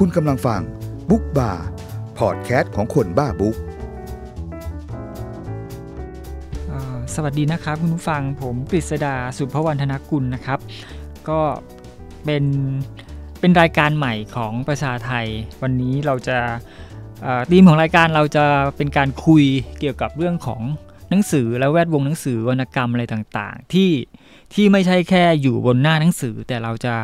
คุณกำลังฟังบุ๊กบาร์พอดแคสต์ของคนบ้าบุ๊กสวัสดีนะครับ คุณผู้ฟังผมปริศดาสุภวันธนกุลนะครับ ก็เป็นเป็นรายการใหม่ของประชาไทย วันนี้เราจะธีมของรายการเราจะเป็นการคุยเกี่ยวกับเรื่องของหนังสือและแวดวงหนังสือวรรณกรรมอะไรต่างๆที่ที่ไม่ใช่แค่อยู่บนหน้าหนังสือแต่เราจะ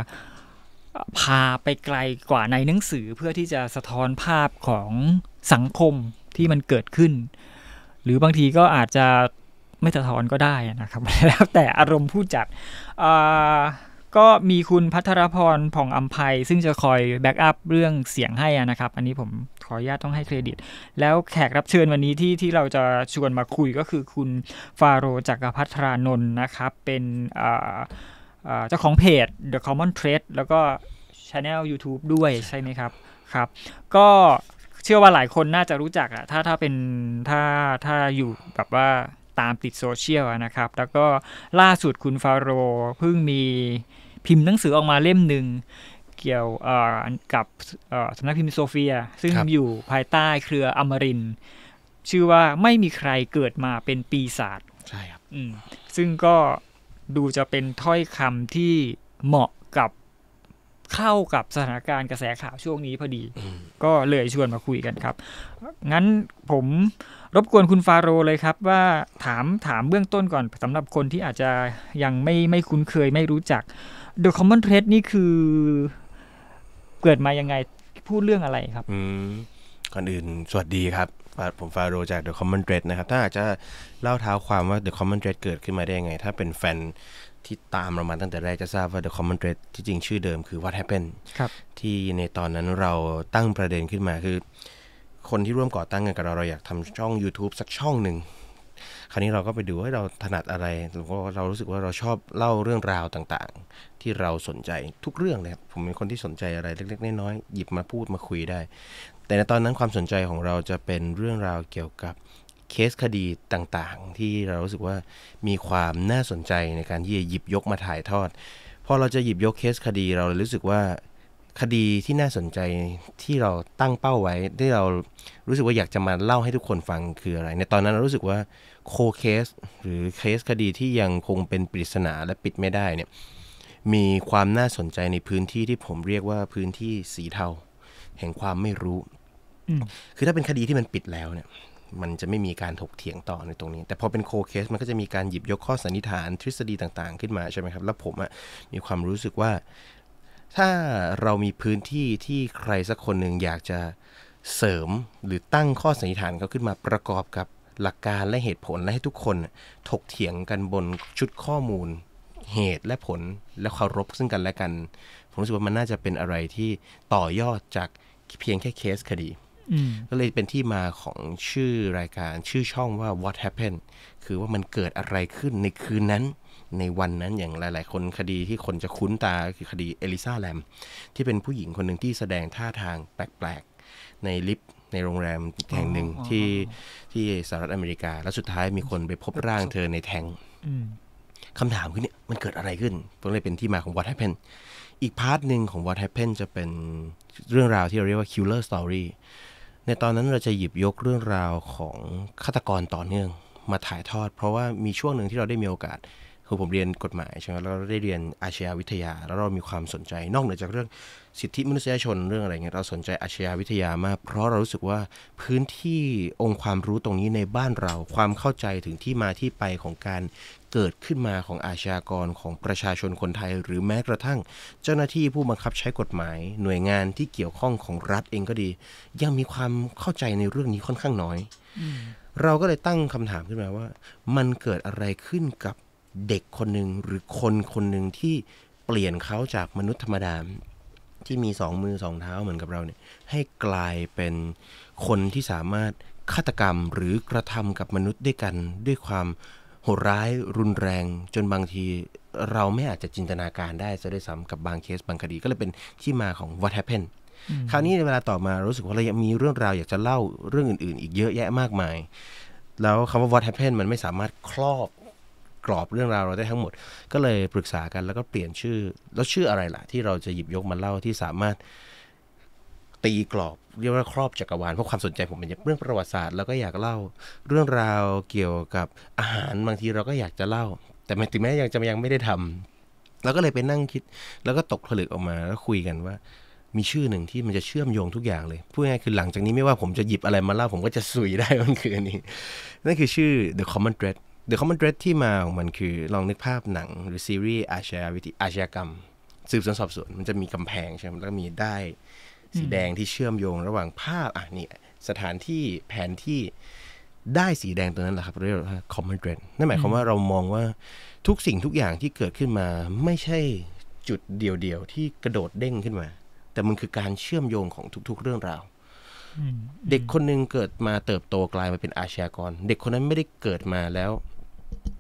พาไปไกลกว่าในหนังสือเพื่อที่จะสะท้อนภาพของสังคมที่มันเกิดขึ้น หรือบางทีก็อาจจะไม่สะท้อนก็ได้นะครับ แล้วแต่อารมณ์ผู้จัดก็มีคุณพัทรพรผ่องอัมภัย ซึ่งจะคอยแบ็กอัพเรื่องเสียงให้นะครับ อันนี้ผมขออนุญาตต้องให้เครดิต แล้วแขกรับเชิญวันนี้ที่ที่เราจะชวนมาคุยก็คือคุณฟาโรจักรพัทรานนท์นะครับเป็นอ่าเจ้าของเพจ The Common Thread แล้วก็ Channel YouTube ด้วยใช่ไหมครับครับ ก็เชื่อว่าหลายคนน่าจะรู้จักอะถ้าถ้าเป็นถ้าถ้าอยู่แบบว่าตามติดโซเชียลนะครับ แล้วก็ล่าสุดคุณฟาโรเพิ่งมีพิมพ์หนังสือออกมาเล่มหนึ่งเกี่ยวกับสำนักพิมพ์โซเฟีย ซึ่งอยู่ภายใต้เครืออมริน ชื่อว่าไม่มีใครเกิดมาเป็นปีศาจใช่ครับซึ่งก็ดูจะเป็นถ้อยคำที่เหมาะกับ เข้ากับสถานการณ์กระแสข่าวช่วงนี้พอดี ก็เลยชวนมาคุยกันครับ งั้นผมรบกวนคุณฟาโรเลยครับ ว่าถามถามเบื้องต้นก่อนสำหรับคนที่อาจจะยังไม่ไม่คุ้นเคย ไม่รู้จัก The Common Thread นี่คือเกิดมายังไง พูดเรื่องอะไรครับก่อนอื่น สวัสดีครับผมฟาโรจาก The Common Thread นะครับ ถ้าอาจจะเล่าเท้าความว่า The Common Thread เกิดขึ้นมาได้ยังไง ถ้าเป็นแฟนที่ตามเรามาตั้งแต่แรกจะทราบว่า The Common Thread ที่จริงชื่อเดิมคือ What Happened ที่ในตอนนั้นเราตั้งประเด็นขึ้นมาคือ คนที่ร่วมก่อตั้งกันกับเราเราอยากทำช่อง YouTube สักช่องหนึ่งคราวนี้เราก็ไปดูว่าเราถนัดอะไรเราก็เรารู้สึกว่าเราชอบเล่าเรื่องราวต่างๆ ที่เราสนใจทุกเรื่องเลยครับ ผมเป็นคนที่สนใจอะไรเล็กๆน้อยๆหยิบมาพูดมาคุยได้แต่ในตอนนั้นความสนใจของเราจะเป็นเรื่องราวเกี่ยวกับเคสคดีต่างๆ ที่เรารู้สึกว่ามีความน่าสนใจในการที่จะหยิบยกมาถ่ายทอดพอเราจะหยิบยกเคสคดีเราเลยรู้สึกว่าคดีที่น่าสนใจที่เราตั้งเป้าไว้ ที่เรารู้สึกว่าอยากจะมาเล่าให้ทุกคนฟังคืออะไร ในตอนนั้นเรารู้สึกว่าโคเคสหรือเคสคดีที่ยังคงเป็นปริศนาและปิดไม่ได้เนี่ยมีความน่าสนใจในพื้นที่ที่ผมเรียกว่าพื้นที่สีเทาแห่งความไม่รู้คือถ้าเป็นคดีที่มันปิดแล้วเนี่ย มันจะไม่มีการถกเถียงต่อในตรงนี้ แต่พอเป็นโคเคส มันก็จะมีการหยิบยกข้อสันนิษฐานทฤษฎีต่างๆ ขึ้นมาใช่ไหมครับ แล้วผมอะมีความรู้สึกว่า ถ้าเรามีพื้นที่ที่ใครสักคนหนึ่งอยากจะเสริมหรือตั้งข้อสันนิษฐานเขาขึ้นมาประกอบกับหลักการและเหตุผล และให้ทุกคนถกเถียงกันบนชุดข้อมูล เหตุและผลและเคารพซึ่งกันและกัน ผมรู้สึกว่ามันน่าจะเป็นอะไรที่ต่อยอดจากเพียงแค่เคสคดีก็เลยเป็นที่มาของชื่อรายการชื่อช่องว่า what happened คือว่ามันเกิดอะไรขึ้นในคืนนั้น ในวันนั้นอย่างหลาย ๆ คนคดีที่คนจะคุ้นตาคือคดีเอลิซาแลมที่เป็นผู้หญิงคนหนึ่งที่แสดงท่าทางแปลกๆ ในลิฟต์ในโรงแรมแห่งหนึ่งที่ที่สหรัฐอเมริกา แล้วสุดท้ายมีคนไปพบร่างเธอในแทง คำถามคือเนี่ยมันเกิดอะไรขึ้น ตรงเลยเป็นที่มาของ what happened อีกพาร์ทหนึ่งของ what happened จะเป็นเรื่องราวที่เราเรียกว่า killer story ในตอนนั้นเราจะหยิบยกเรื่องราวของฆาตกรต่อเนื่อง มาถ่ายทอด เพราะว่ามีช่วงหนึ่งที่เราได้มีโอกาสคือผมเรียนกฎหมายใช่ไหมแล้วเราได้เรียนอาชญาวิทยาแล้วเรามีความสนใจ นอกเหนือจากเรื่องสิทธิมนุษยชน เรื่องอะไรเงี้ยเราสนใจอาชญาวิทยามากเพราะเรารู้สึกว่าพื้นที่องค์ความรู้ตรงนี้ในบ้านเราความเข้าใจถึงที่มาที่ไปของการเกิดขึ้นมาของอาชญากรของประชาชนคนไทยหรือแม้กระทั่ง เจ้าหน้าที่ผู้บังคับใช้กฎหมาย หน่วยงานที่เกี่ยวข้องของรัฐเองก็ดี ยังมีความเข้าใจในเรื่องนี้ค่อนข้างน้อยเราก็เลยตั้งคำถามขึ้นมาว่ามันเกิดอะไรขึ้นกับเด็กคนหนึ่งหรือคนคนหนึ่งที่เปลี่ยนเขาจากมนุษย์ธรรมดาที่มีสองมือสองเท้าเหมือนกับเราเนี่ยให้กลายเป็นคนที่สามารถฆาตกรรมหรือกระทำกับมนุษย์ด้วยกันด้วยความโหดร้ายรุนแรงจนบางที เราไม่อาจจะจินตนาการได้ซะด้วยซ้ำกับบางเคสบางคดีก็เลยเป็นที่มาของ what happened คราวนี้ในเวลาต่อมารู้สึกว่าเรายังมีเรื่องราวอยากจะเล่าเรื่องอื่นๆอีกเยอะแยะมากมาย แล้วคำว่า what happened มันไม่สามารถครอบกรอบเรื่องราวเราได้ทั้งหมด ก็เลยปรึกษากันแล้วก็เปลี่ยนชื่อแล้วชื่ออะไรล่ะ ที่เราจะหยิบยกมาเล่าที่สามารถตีกรอบเรียกว่าครอบจักรวาลเพราะความสนใจผมเป็นเรื่องประวัติศาสตร์แล้วก็อยากเล่า เรื่องราวเกี่ยวกับ อาหารบางทีเราก็อยากจะเล่า แต่ถึงแม้ยังจะยังไม่ได้ทำเราก็เลยไปนั่งคิด แล้วก็ตกผลึกออกมาแล้วคุยกันว่า มีชื่อหนึ่งที่มันจะเชื่อมโยงทุกอย่างเลยพูดง่ายคือหลังจากนี้ไม่ว่าผมจะหยิบอะไรมาเล่า ผมก็จะสุยได้มันคือนี้นั่นคือชื่อ The Common Thread The Common Thread ที่มาของมันคือลองนึกภาพหนัง หรือซีรีส์อาชญาวิธีอาชญากรรมสืบสวนสอบสวนมันจะมีกำแพงใช่ไหมแล้วก็มีได้สีแดงที่เชื่อมโยงระหว่างภาพอ่ะนี่สถานที่แผนที่ได้สีแดงตัวนั้นแหละครับเรียกว่า common thread นั่นหมายความว่าเรามองว่าทุกสิ่งทุกอย่างที่เกิดขึ้นมาไม่ใช่จุดเดียวๆที่กระโดดเด้งขึ้นมา แต่มันคือการเชื่อมโยงของทุกๆเรื่องราวเด็กคนหนึ่งเกิดมาเติบโตกลายมาเป็นอาชญากร เด็กคนนั้นไม่ได้เกิดมาแล้ว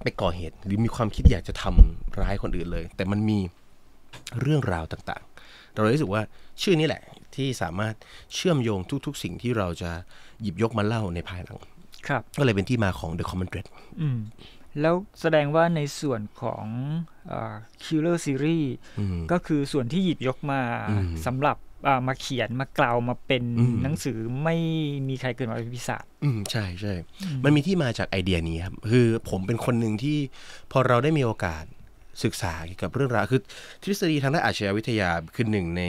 ไปก่อเหตุ หรือมีความคิดอยากจะทำร้ายคนอื่นเลย แต่มันมีเรื่องราวต่าง ๆ เราเลยรู้สึกว่าชื่อนี้แหละที่สามารถเชื่อมโยงทุกๆ สิ่งที่เราจะหยิบยกมาเล่าในภายหลังครับ ก็เลยเป็นที่มาของ The Common Thread อืมแล้วแสดงว่าในส่วนของอ k i l l e r Series ก็คือส่วนที่หยิบยกมาสำหรับมาเขียนมากล่าวมาเป็นหนังสือไม่มีใครเกินมาเป็นพิศาจอืมใช่ใช่ มันมีที่มาจากไอเดียนี้ครับ คือผมเป็นคนหนึ่งที่พอเราได้มีโอกาสศึกษาเกี่ยวกับเรื่องราวคือทฤษฎีทางด้านอาชญาวิทยาคือหนึ่งใน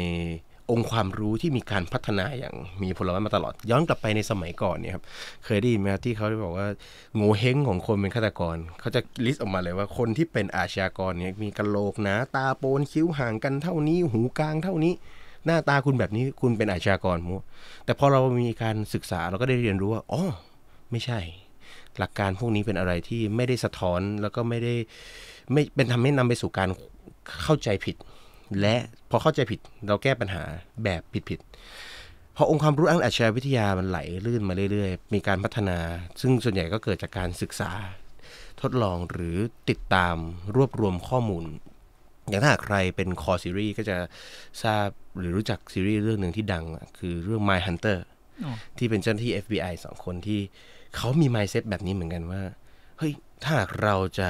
องค์ความรู้ที่มีการพัฒนาอย่างมีผลลัพธ์มาตลอดย้อนกลับไปในสมัยก่อนเนี่ยครับเคยได้ยินไหมที่เขาบอกว่าโง่เฮงของคนเป็นฆาตกร เขาจะลิสต์ออกมาเลยว่า คนที่เป็นอาชญากรเนี่ยมีกระโหลกหนาตาโปนคิ้วห่างกันเท่านี้ หูกลางเท่านี้ หน้าตาคุณแบบนี้คุณเป็นอาชญากรมัวแต่พอเรามีการศึกษาเราก็ได้เรียนรู้ว่าอ๋อไม่ใช่ หลักการพวกนี้เป็นอะไรที่ไม่ได้สะท้อนแล้วก็ไม่ได้ไม่เป็นทำให้นำไปสู่การเข้าใจผิดและพอเข้าใจผิดเราแก้ปัญหาแบบผิดๆพอองค์ความรู้อังอัจฉริวิทยา มันไหลลื่นมาเรื่อยๆ มีการพัฒนา ซึ่งส่วนใหญ่ก็เกิดจากการศึกษาทดลองหรือติดตามรวบรวมข้อมูล อย่างถ้าใครเป็นคอซีรีส์ก็จะทราบหรือรู้จักซีรีส์เรื่องหนึ่งที่ดังคือเรื่อง My Hunter ที่เป็นเจ้าหน้าที่ FBI สองคนที่เขามี mindset แบบนี้เหมือนกันว่าเฮ้ยถ้าเราจะ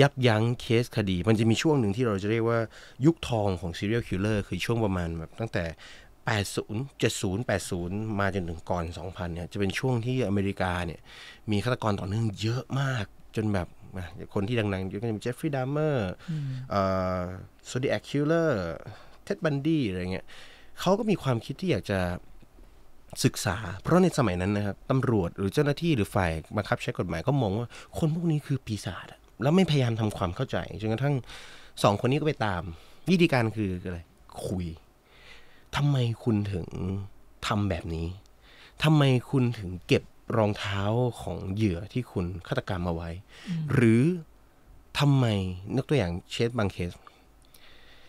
ยับยั้งเคสคดีมันจะมีช่วงหนึ่งที่เราจะเรียกว่ายุคทองของ serial killer คือช่วงประมาณแบบตั้งแต่ 80 70 80 มาจนถึงก่อน 2000 เนี่ย จะเป็นช่วงที่อเมริกาเนี่ย มีฆาตกรต่อเนื่องเยอะมากจนแบบคนที่ดังๆก็จะมีเจฟฟรีย์ดัมเมอร์ซูดีแอคคิลเลอร์ เท็ดบันดี้อะไรเงี้ยเขาก็มีความคิดที่อยากจะศึกษา เพราะในสมัยนั้นนะครับตำรวจหรือเจ้าหน้าที่หรือฝ่ายบังคับใช้กฎหมายก็มองว่า คนพวกนี้คือปีศาจแล้วไม่พยายามทำความเข้าใจจนกระทั่งสองคนนี้ก็ไปตาม วิธีการคืออะไรคุย ทำไมคุณถึงทำแบบนี้ ทำไมคุณถึงเก็บรองเท้าของเหยื่อที่คุณฆาตกรรมมาไว้ หรือทำไมนึกตัวอย่างเชสบางเคส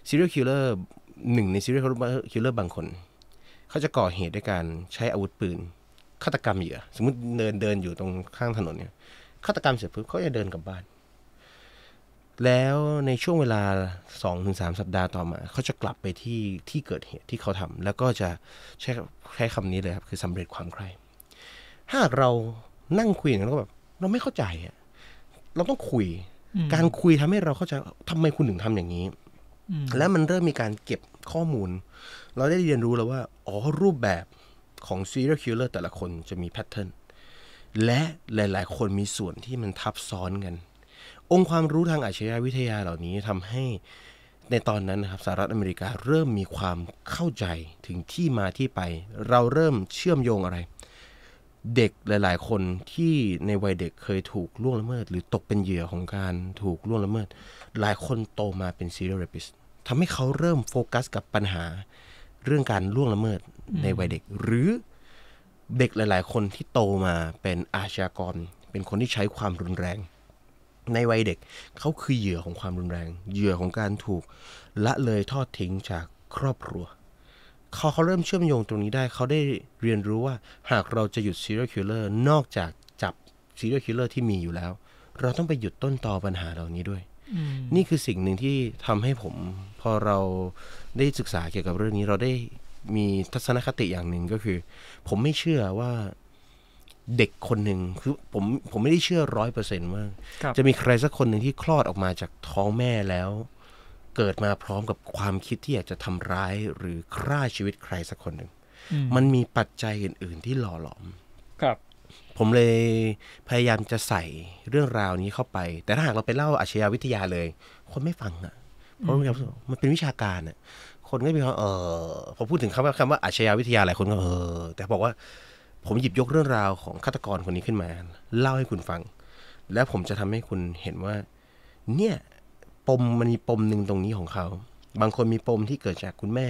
ซีเรียลคิลเลอร์หนึ่งในซีเรียลคิลเลอร์บางคนเขาจะก่อเหตุด้วยการใช้อาวุธปืนฆาตกรรมเหยื่อ สมมติเดินเดินอยู่ตรงข้างถนนเนี่ยฆาตกรรมเสร็จปุ๊บเขาจะเดินกลับบ้านแล้วในช่วงเวลา 2-3สสัปดาห์ต่อมา เขาจะกลับไปที่ที่เกิดเหตุที่เขาทำแล้วก็จะใช้แค่คำนี้เลยครับคือสำเร็จความใคร่ถ้าเรานั่งคุยกันแล้วก็แบบ เราไม่เข้าใจอะเราต้องคุย การคุยทำให้เราเข้าใจทำไมคุณถึงทำอย่างนี้แล้วมันเริ่มมีการเก็บข้อมูล เราได้เรียนรู้แล้วว่า อ๋อรูปแบบของซีรีส์คิลเลอร์แต่ละคนจะมีแพทเทิร์นและหลาย ๆ คนมีส่วนที่มันทับซ้อนกันองค์ความรู้ทางอาชญาวิทยาเหล่านี้ทำให้ในตอนนั้นนะครับสหรัฐอเมริกาเริ่มมีความเข้าใจถึงที่มาที่ไป เราเริ่มเชื่อมโยงอะไร เด็กหลาย ๆ คนที่ในวัยเด็กเคยถูกล่วงละเมิด หรือตกเป็นเหยื่อของการถูกล่วงละเมิด หลายคนโตมาเป็น serial rapist ทำให้เขาเริ่มโฟกัสกับปัญหาเรื่องการล่วงละเมิดในวัยเด็กหรือเด็กหลายๆ คนที่โตมาเป็นอาชญากร เป็นคนที่ใช้ความรุนแรงในวัยเด็กเขาคือเหยื่อของความรุนแรง เหยื่อของการถูกละเลยทอดทิ้งจากครอบครัวเขาเขาเริ่มเชื่อมโยงตรงนี้ได้เขาได้เรียนรู้ว่าหากเราจะหยุดซรี r i คิลเลอร์นอกจากจับซรี r i คิลเลอร์ที่มีอยู่แล้ว เราต้องไปหยุดต้นตอปัญหาเหล่านี้ด้วยนี่คือสิ่งหนึ่งที่ทำให้ผมพอเราได้ศึกษาเกี่ยวกับเรื่องนี้เราได้มีทัศนคติอย่างหนึ่งก็คือ ผมไม่เชื่อว่าเด็กคนหนึ่งคือผมผมไม่ได้เชื่อร้อยเปอร์เซ็นต์ว่าจะมีใครสักคนหนึ่งที่คลอดออกมาจากท้องแม่แล้ว เกิดมาพร้อมกับความคิดที่อยากจะทำร้ายหรือฆ่าชีวิตใครสักคนหนึ่งมันมีปัจจัยอื่น ๆ ที่หล่อหลอม ครับ ผมเลยพยายามจะใส่เรื่องราวนี้เข้าไป แต่ถ้าหากเราไปเล่าอาชญาวิทยาเลย คนไม่ฟังอ่ะเพราะมันเป็นวิชาการอ่ะ คนก็มีความเออพอพูดถึงคำว่าคำว่าอาชญาวิทยาหลายคนก็เออแต่บอกว่าผมหยิบยกเรื่องราวของฆาตกรคนนี้ขึ้นมา เล่าให้คุณฟัง และผมจะทำให้คุณเห็นว่า เนี่ย ปมมันมีปมหนึ่งตรงนี้ของเขา บางคนมีปมที่เกิดจากคุณแม่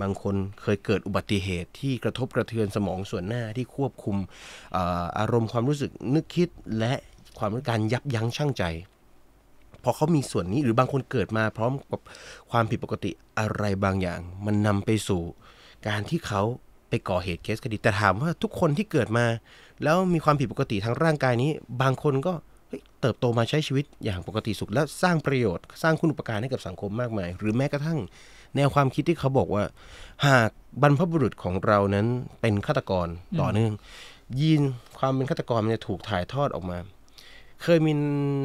บางคนเคยเกิดอุบัติเหตุที่กระทบกระเทือนสมองส่วนหน้าที่ควบคุมอารมณ์ความรู้สึกนึกคิด และความรู้การยับยั้งชั่งใจ พอเขามีส่วนนี้หรือบางคนเกิดมา พร้อมกับความผิดปกติอะไรบางอย่าง มันนำไปสู่การที่เขาไปก่อเหตุเคสคดีแต่ถามว่าทุกคนที่เกิดมา แล้วมีความผิดปกติทางร่างกายนี้ บางคนก็เติบโตมาใช้ชีวิตอย่างปกติสุขและสร้างประโยชน์ สร้างคุณอุปการให้กับสังคมมากมายหรือแม้กระทั่งแนวความคิดที่เขาบอกว่า หากบรรพบุรุษของเรานั้นเป็นฆาตกรต่อเนื่องยีนความเป็นฆาตกรมันจะถูกถ่ายทอดออกมา เคยมี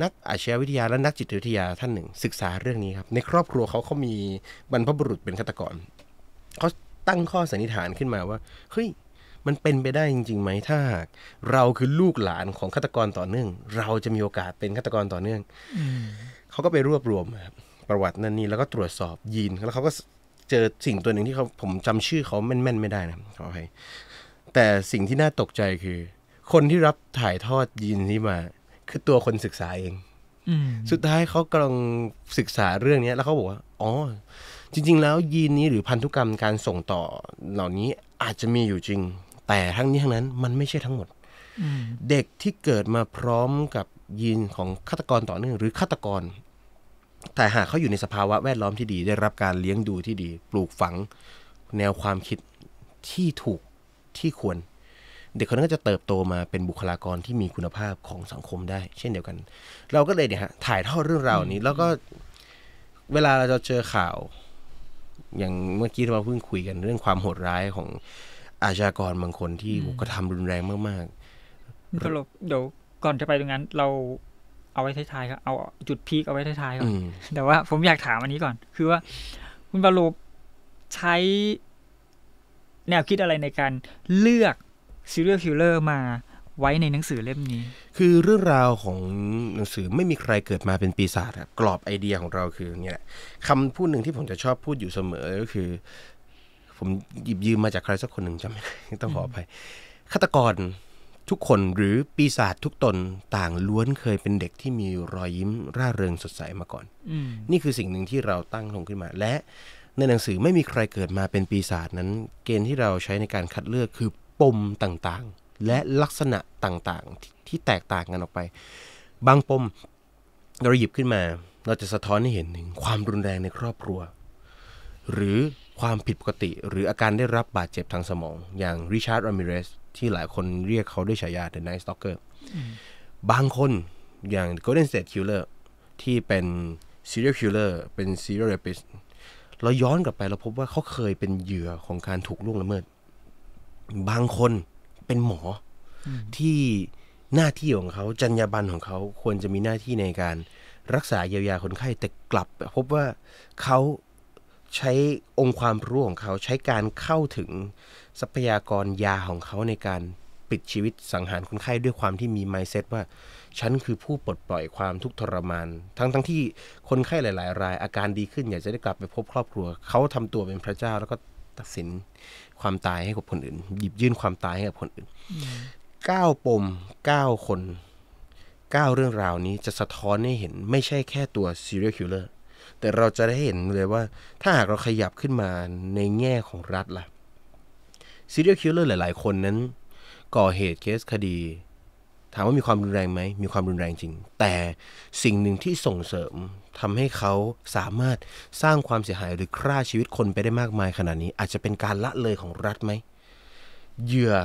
นักอาชญาวิทยาและนักจิตวิทยาท่านหนึ่ง ศึกษาเรื่องนี้ครับในครอบครัวเขาเขามีบรรพบุรุษเป็นฆาตกรเขาตั้งข้อสันนิษฐานขึ้นมาว่า เฮ้ย มันเป็นไปได้จริงๆไหมถ้าหากเราคือลูกหลานของฆาตกรต่อเนื่อง เราจะมีโอกาสเป็นฆาตกรต่อเนื่องเขาก็ไปรวบรวมประวัตินั่นนี่แล้วก็ตรวจสอบยีนแล้วเขาก็เจอสิ่งตัวหนึ่งที่เขาผมจำชื่อเขาแม่นๆไม่ได้นะขออภัยแต่สิ่งที่น่าตกใจคือ คนที่รับถ่ายทอดยีนนี้มา คือตัวคนศึกษาเองสุดท้ายเขากำลังศึกษาเรื่องนี้แล้วเขาบอกว่าอ๋อจริงๆ แล้วยีนนี้หรือพันธุกรรมการส่งต่อเหล่านี้อาจจะมีอยู่จริง แต่ทั้งนี้ทั้งนั้นมันไม่ใช่ทั้งหมด เด็กที่เกิดมาพร้อมกับยีนของฆาตกรต่อเนื่องหรือฆาตกร แต่หากเขาอยู่ในสภาวะแวดล้อมที่ดีได้รับการเลี้ยงดูที่ดีปลูกฝังแนวความคิดที่ถูกที่ควร เด็กคนนั้นก็จะเติบโตมาเป็นบุคลากรที่มีคุณภาพของสังคมได้ เช่นเดียวกัน เราก็เลยเนี่ยฮะถ่ายทอดเรื่องราวนี้แล้วก็เวลาเราจะเจอข่าวอย่างเมื่อกี้เราเพิ่งคุยกันเรื่องความโหดร้ายของอาชญากรบางคนที่กระทำรุนแรงมากๆสรบเดี๋ยวก่อนจะไปตรงนั้นเราเอาไว้ท้ายๆครับเอาจุดพีคเอาไว้ท้ายๆก่อนแต่ว่าผมอยากถามอันนี้ก่อนคือว่าคุณบาโลใช้แนวคิดอะไรในการเลือกซีเรียลคิลเลอร์มาไว้ในหนังสือเล่มนี้ คือเรื่องราวของหนังสือไม่มีใครเกิดมาเป็นปีศาจกรอบไอเดียของเราคือเนี่ยคำพูดหนึ่งที่ผมจะชอบพูดอยู่เสมอ ก็คือ ผมหยิบยืมมาจากใครสักคนหนึ่งจำไม่ได้ต้องขออภัยฆาตกรทุกคนหรือปีศาจทุกตนต่างล้วนเคยเป็นเด็กที่มีรอยยิ้มร่าเริงสดใสมาก่อนอนี่คือสิ่งหนึ่งที่เราตั้งลงขึ้นมา และ ในหนังสือไม่มีใครเกิดมาเป็นปีศาจนั้น เกณฑ์ที่เราใช้ในการคัดเลือกคือปมต่าง ๆและลักษณะต่างๆที่แตกต่างกันออกไป บางปมเราหยิบขึ้นมา เราจะสะท้อนให้เห็นถึงความรุนแรงในครอบครัว หรือความผิดปกติหรืออาการได้รับบาดเจ็บทางสมอง อย่างริชาร์ดรามิเรสที่หลายคนเรียกเขาด้วยฉายา The Night Stalker บางคนอย่าง Golden State Killer ที่เป็น serial killer เป็น serial rapist เราย้อนกลับไปเราพบว่าเขาเคยเป็นเหยื่อของการถูกล่วงละเมิด บางคนเป็นหมอที่หน้าที่ของเขาจรรยาบรรณของเขาควรจะมีหน้าที่ในการรักษาเยียวยาคนไข้แต่กลับ พบว่าเขาใช้องค์ความรู้ของเขา ใช้การเข้าถึงทรัพยากรยาของเขาในการปิดชีวิตสังหารคนไข้ด้วยความที่มีไมเซ็ต ว่าฉันคือผู้ปลดปล่อยความทุกข์ทรมาน ทั้งทั้งที่คนไข้หลายๆรายอาการดีขึ้นอยากจะได้กลับไปพบครอบครัวเขาทำตัวเป็นพระเจ้าแล้วก็ตัดสินความตายให้กับคนอื่น หยิบยื่นความตายให้กับคนอื่นเก้าปมเก้าคนเก้าเรื่องราวนี้จะสะท้อนให้เห็นไม่ใช่แค่ตัว serial killer แต่เราจะได้เห็นเลยว่าถ้าหากเราขยับขึ้นมาในแง่ของรัฐละ่ะ serial killer หลาย ๆ คนนั้น ก่อเหตุเคสคดีถามว่ามีความรุนแรงไหม มีความรุนแรงจริง แต่สิ่งหนึ่งที่ส่งเสริม ทำให้เขาสามารถสร้างความเสียหายหรือฆ่าชีวิตคนไปได้มากมายขนาดนี้ อาจจะเป็นการละเลยของรัฐไหมเหยื่อ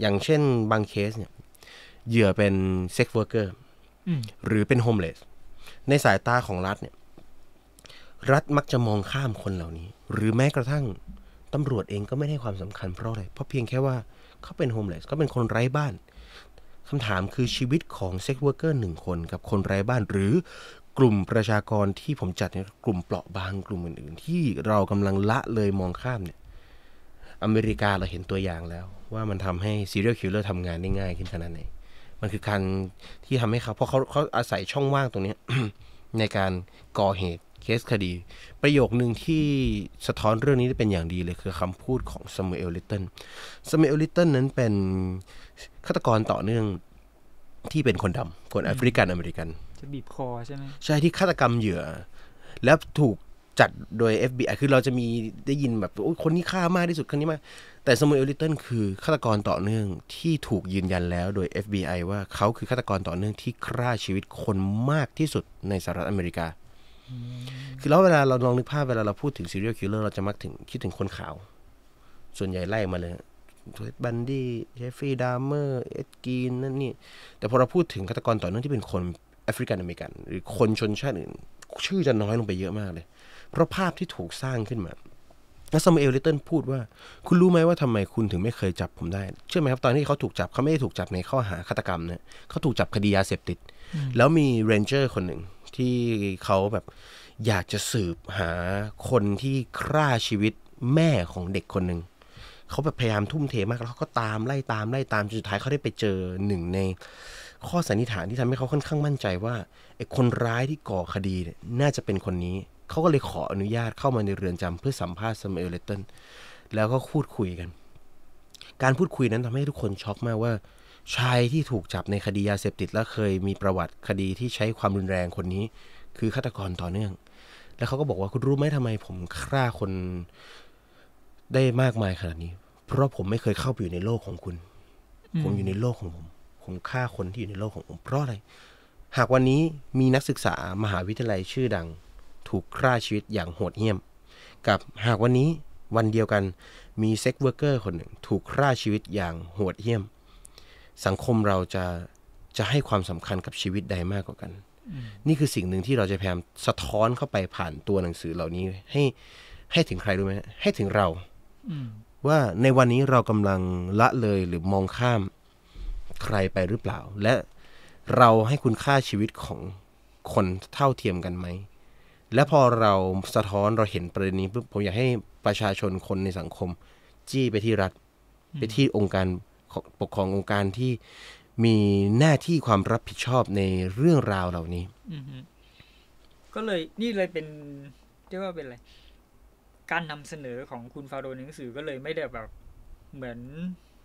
อย่างเช่น บางเคสเนี่ย เหยื่อเป็นเซ็กเวอร์เกอร์หรือเป็นโฮมเลส ในสายตาของรัฐเนี่ย รัฐมักจะมองข้ามคนเหล่านี้ หรือแม้กระทั่งตำรวจเองก็ไม่ให้ความสำคัญเพราะอะไร เพราะเพียงแค่ว่าเขาเป็นโฮมเลสเขาเป็นคนไร้บ้านคำถามคือชีวิตของเซ็กเวอร์เกอร์หนึ่งคนกับคนไร้บ้านหรือกลุ่มประชากรที่ผมจัดในกลุ่มเปราะบางกลุ่มอื่นๆ ที่เรากำลังละเลยมองข้ามเนี่ย อเมริกาเราเห็นตัวอย่างแล้ว ว่ามันทำให้ซีเรียลคิลเลอร์ทำงานได้ง่ายขึ้นขนาดไหน มันคือการที่ทำให้เขาเพราะเขาเขาอาศัยช่องว่างตรงนี้ในการก่อเหตุเคสคดี ประโยคหนึ่งที่สะท้อนเรื่องนี้ได้เป็นอย่างดีเลยคือคำพูดของซามูเอลลิตเติลซามูเอลลิตเติลนั้นเป็นฆาตกรต่อเนื่องที่เป็นคนดำคนแอฟริกันอเมริกัน จะบีบคอใช่ไหมใช่ ที่ฆาตกรรมเหยื่อ แล้วถูกจัดโดย FBI คือเราจะมีได้ยินแบบโอ้คนนี้ฆ่ามากที่สุดคนนี้มากแต่สมุเอลิตันคือฆาตกรต่อเนื่องที่ถูกยืนยันแล้วโดย FBI ว่าเขาคือฆาตกรต่อเนื่องที่ฆ่าชีวิตคนมากที่สุดในสหรัฐอเมริกาคือแล้วเวลาเราลองนึกภาพเวลาเราพูดถึง serial killer เราจะมักถึงคิดถึงคนขาว ส่วนใหญ่ไล่มาเลยบันดี้เชฟฟี่ดามเมอร์ เอ็ดกีนนั่นนี่ แต่พอเราพูดถึงฆาตกรต่อเนื่องที่เป็นคน แอฟริกันอเมริกัน หรือคนชนชาติอื่นชื่อจะน้อยลงไปเยอะมากเลย เพราะภาพที่ถูกสร้างขึ้นมา แล้วซามูเอลลิตเติ้ลพูดว่าคุณรู้ไหมว่าทำไมคุณถึงไม่เคยจับผมได้เชื่อไหมครับ ตอนที่เขาถูกจับเขาไม่ได้ถูกจับในข้อหาฆาตกรรมเนี่ยเขาถูกจับคดียาเสพติด แล้วมีเรนเจอร์ คนหนึ่งที่เขาแบบอยากจะสืบหาคนที่ฆ่าชีวิตแม่ของเด็กคนหนึ่งเขาแบบพยายามทุ่มเทมากแล้วเขาก็ตามไล่ตามไล่ตามจนสุดท้ายเขาได้ไปเจอหนึ่งในข้อสันนิษฐานที่ทำให้เขาค่อนข้างมั่นใจว่าไอ้คนร้ายที่ก่อคดีน่าจะเป็นคนนี้ เขาก็เลยขออนุญาตเข้ามาในเรือนจำเพื่อสัมภาษณ์สมเอลเลตันแล้วก็พูดคุยกัน การพูดคุยนั้นทำให้ทุกคนช็อกมากว่า ชายที่ถูกจับในคดียาเสพติดและเคยมีประวัติคดีที่ใช้ความรุนแรงคนนี้ คือฆาตกรต่อเนื่อง แล้วเขาก็บอกว่าคุณรู้ไหมทำไมผมฆ่าคนได้มากมายขนาดนี้เพราะผมไม่เคยเข้าไปอยู่ในโลกของคุณ ผมอยู่ในโลกของผมผมฆ่าคนที่อยู่ในโลกของผม เพราะอะไร หากวันนี้มีนักศึกษามหาวิทยาลัยชื่อดัง ถูกฆ่าชีวิตอย่างโหดเหี้ยม กับหากวันนี้วันเดียวกันมีเซ็กเวอร์เกอร์ คนหนึ่ง ถูกฆ่าชีวิตอย่างโหดเหี้ยม สังคมเราจะจะให้ความสำคัญกับชีวิตใดมากกว่ากัน นี่คือสิ่งหนึ่งที่เราจะพยายามสะท้อนเข้าไปผ่านตัวหนังสือเหล่านี้ให้ให้ถึงใครรู้ไหมให้ถึงเราว่าในวันนี้เรากำลังละเลยหรือมองข้ามใครไปหรือเปล่า และเราให้คุณค่าชีวิตของคนเท่าเทียมกันไหมและพอเราสะท้อนเราเห็นประเด็นนี้ปุ๊บผมอยากให้ประชาชนคนในสังคม จี้ไปที่รัฐไปที่องค์การปกครององค์การที่มีหน้าที่ความรับผิดชอบในเรื่องราวเหล่านี้ก็เลย นี่เลยเป็นเรียกว่าเป็นอะไรการนำเสนอของคุณฟาโรในหนังสือก็เลยไม่ได้แบบเหมือน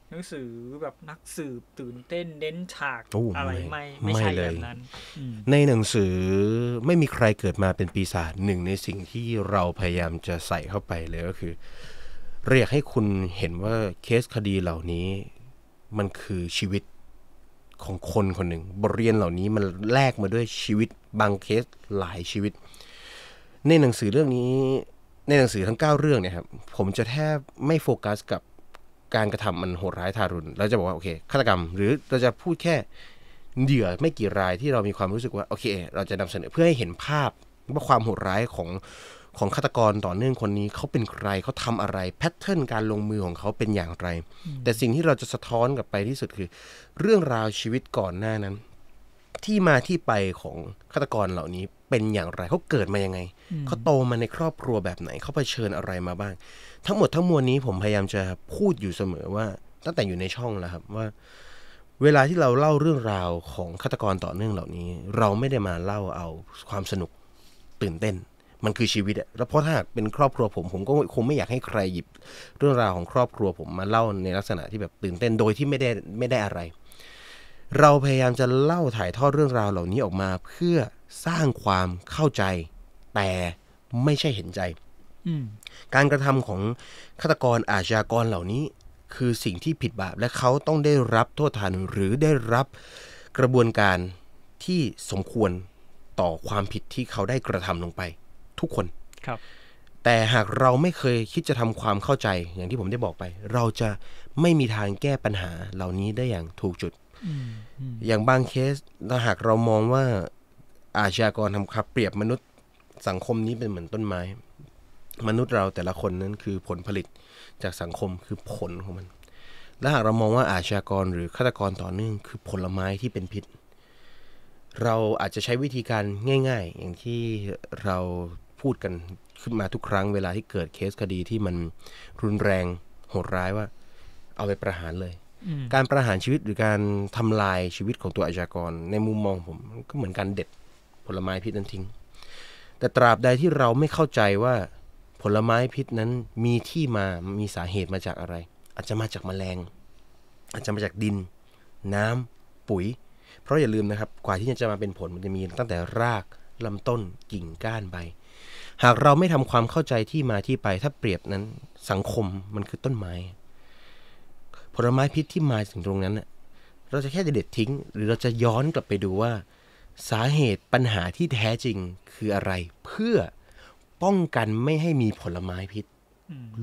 หนังสือแบบนักสืบตื่นเต้นเน้นฉากออะไรไม่ ไม่ใช่แบบนั้นในหนังสือไม่มีใครเกิดมาเป็นปีศาจหนึ่งในสิ่งที่เราพยายามจะใส่เข้าไปเลยก็คือ เรียกให้คุณเห็นว่าเคสคดีเหล่านี้ มันคือชีวิตของคนคนหนึ่งบทเรียนเหล่านี้มันแลกมาด้วยชีวิตบางเคสหลายชีวิต ในหนังสือเรื่องนี้ในหนังสือทั้ง9เรื่องเนี่ยครับผมจะแทบไม่โฟกัสกับการกระทำมันโหดร้ายทารุณเราจะบอกว่าโอเคฆาตกรรมหรือเราจะพูดแค่เหยื่อไม่กี่รายที่เรามีความรู้สึกว่าโอเค เราจะนำเสนอเพื่อให้เห็นภาพว่าความโหดร้ายของของฆาตกรต่อเนื่องคนนี้เขาเป็นใครเขาทำอะไรแพทเทิร์นการลงมือของเขาเป็นอย่างไร แต่สิ่งที่เราจะสะท้อนกลับไปที่สุดคือ เรื่องราวชีวิตก่อนหน้านั้น ที่มาที่ไปของฆาตกรเหล่านี้เป็นอย่างไรเขาเกิดมายังไงเขาโตมาในครอบครัวแบบไหนเขาเผชิญอะไรมาบ้าง ทั้งหมดทั้งมวลนี้ผมพยายามจะพูดอยู่เสมอว่า ตั้งแต่อยู่ในช่องแล้วครับ ว่า เวลาที่เราเล่าเรื่องราวของฆาตกรต่อเนื่องเหล่านี้ เราไม่ได้มาเล่าเอาความสนุกตื่นเต้น มันคือชีวิตอะแล้วเพราะถ้าหากเป็นครอบครัวผมผมก็คงไม่อยากให้ใครหยิบ เรื่องราวของครอบครัวผมมาเล่าในลักษณะที่แบบตื่นเต้นโดยที่ไม่ได้ไม่ได้อะไร เราพยายามจะเล่าถ่ายทอดเรื่องราวเหล่านี้ออกมาเพื่อสร้างความเข้าใจ แต่ไม่ใช่เห็นใจการกระทำของฆาตกรอาชญากรเหล่านี้คือสิ่งที่ผิดบาป และเขาต้องได้รับโทษทันหรือได้รับกระบวนการที่สมควรต่อความผิดที่เขาได้กระทำลงไป ทุกคนครับ แต่หากเราไม่เคยคิดจะทำความเข้าใจ อย่างที่ผมได้บอกไป เราจะไม่มีทางแก้ปัญหาเหล่านี้ได้อย่างถูกจุดอย่างบางเคสถ้าหากเรามองว่าอาชญากรทำครับเปรียบมนุษย์สังคมนี้เป็นเหมือนต้นไม้ มนุษย์เราแต่ละคนนั้นคือผลผลิตจากสังคมคือผลของมัน และหากเรามองว่าอาชญากรหรือฆาตกรต่อเนื่องคือผลไม้ที่เป็นพิษ เราอาจจะใช้วิธีการง่าย ๆ อย่างที่เราพูดกันขึ้นมาทุกครั้งเวลาที่เกิดเคสคดีที่มันรุนแรงโหดร้ายว่า เอาไปประหารเลย การประหารชีวิตหรือการทำลายชีวิตของตัวอาชญากรในมุมมองผมก็เหมือนการเด็ดผลไม้พิษนั้นทิ้ง แต่ตราบใดที่เราไม่เข้าใจว่า ผลไม้พิษนั้นมีที่มามีสาเหตุมาจากอะไร อาจจะมาจากแมลง อาจจะมาจากดิน น้ำ ปุ๋ย เพราะอย่าลืมนะครับ กว่าที่จะมาเป็นผลมันจะมีตั้งแต่รากลำต้นกิ่งก้านใบ หากเราไม่ทำความเข้าใจที่มาที่ไปถ้าเปรียบนั้นสังคมมันคือต้นไม้ ผลไม้พิษที่มาถึงตรงนั้นเราจะแค่เด็ดทิ้ง หรือเราจะย้อนกลับไปดูว่าสาเหตุปัญหาที่แท้จริงคืออะไรเพื่อป้องกันไม่ให้มีผลไม้พิษ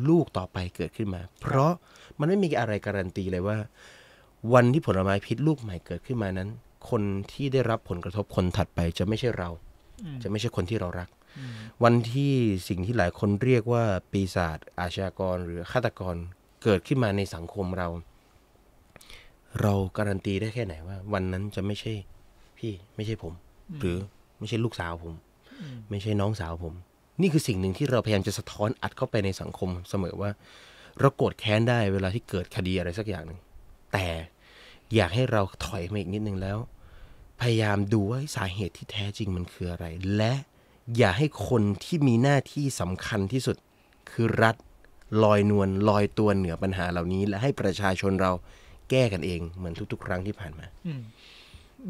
ลูกต่อไปเกิดขึ้นมา เพราะมันไม่มีอะไรการันตีเลยว่า วันที่ผลไม้พิษลูกใหม่เกิดขึ้นมานั้น คนที่ได้รับผลกระทบคนถัดไป จะไม่ใช่เรา จะไม่ใช่คนที่เรารัก วันที่สิ่งที่หลายคนเรียกว่าปีศาจอาชญากรหรือฆาตกรเกิดขึ้นมาในสังคมเรา เราการันตีได้แค่ไหนว่า วันนั้นจะไม่ใช่พี่ไม่ใช่ผม หรือไม่ใช่ลูกสาวผม ไม่ใช่น้องสาวผม นี่คือสิ่งหนึ่งที่เราพยายามจะสะท้อนอัดเข้าไปในสังคม เสมอว่า เราโกรธแค้นได้เวลาที่เกิดคดีอะไรสักอย่างหนึ่งแต่อยากให้เราถอยมาอีกนิดนึงแล้ว พยายามดูว่าสาเหตุที่แท้จริงมันคืออะไร และอย่าให้คนที่มีหน้าที่สำคัญที่สุด คือรัฐลอยนวลลอยตัวเหนือปัญหาเหล่านี้ และให้ประชาชนเราแก้กันเองเหมือนทุกๆครั้งที่ผ่านมา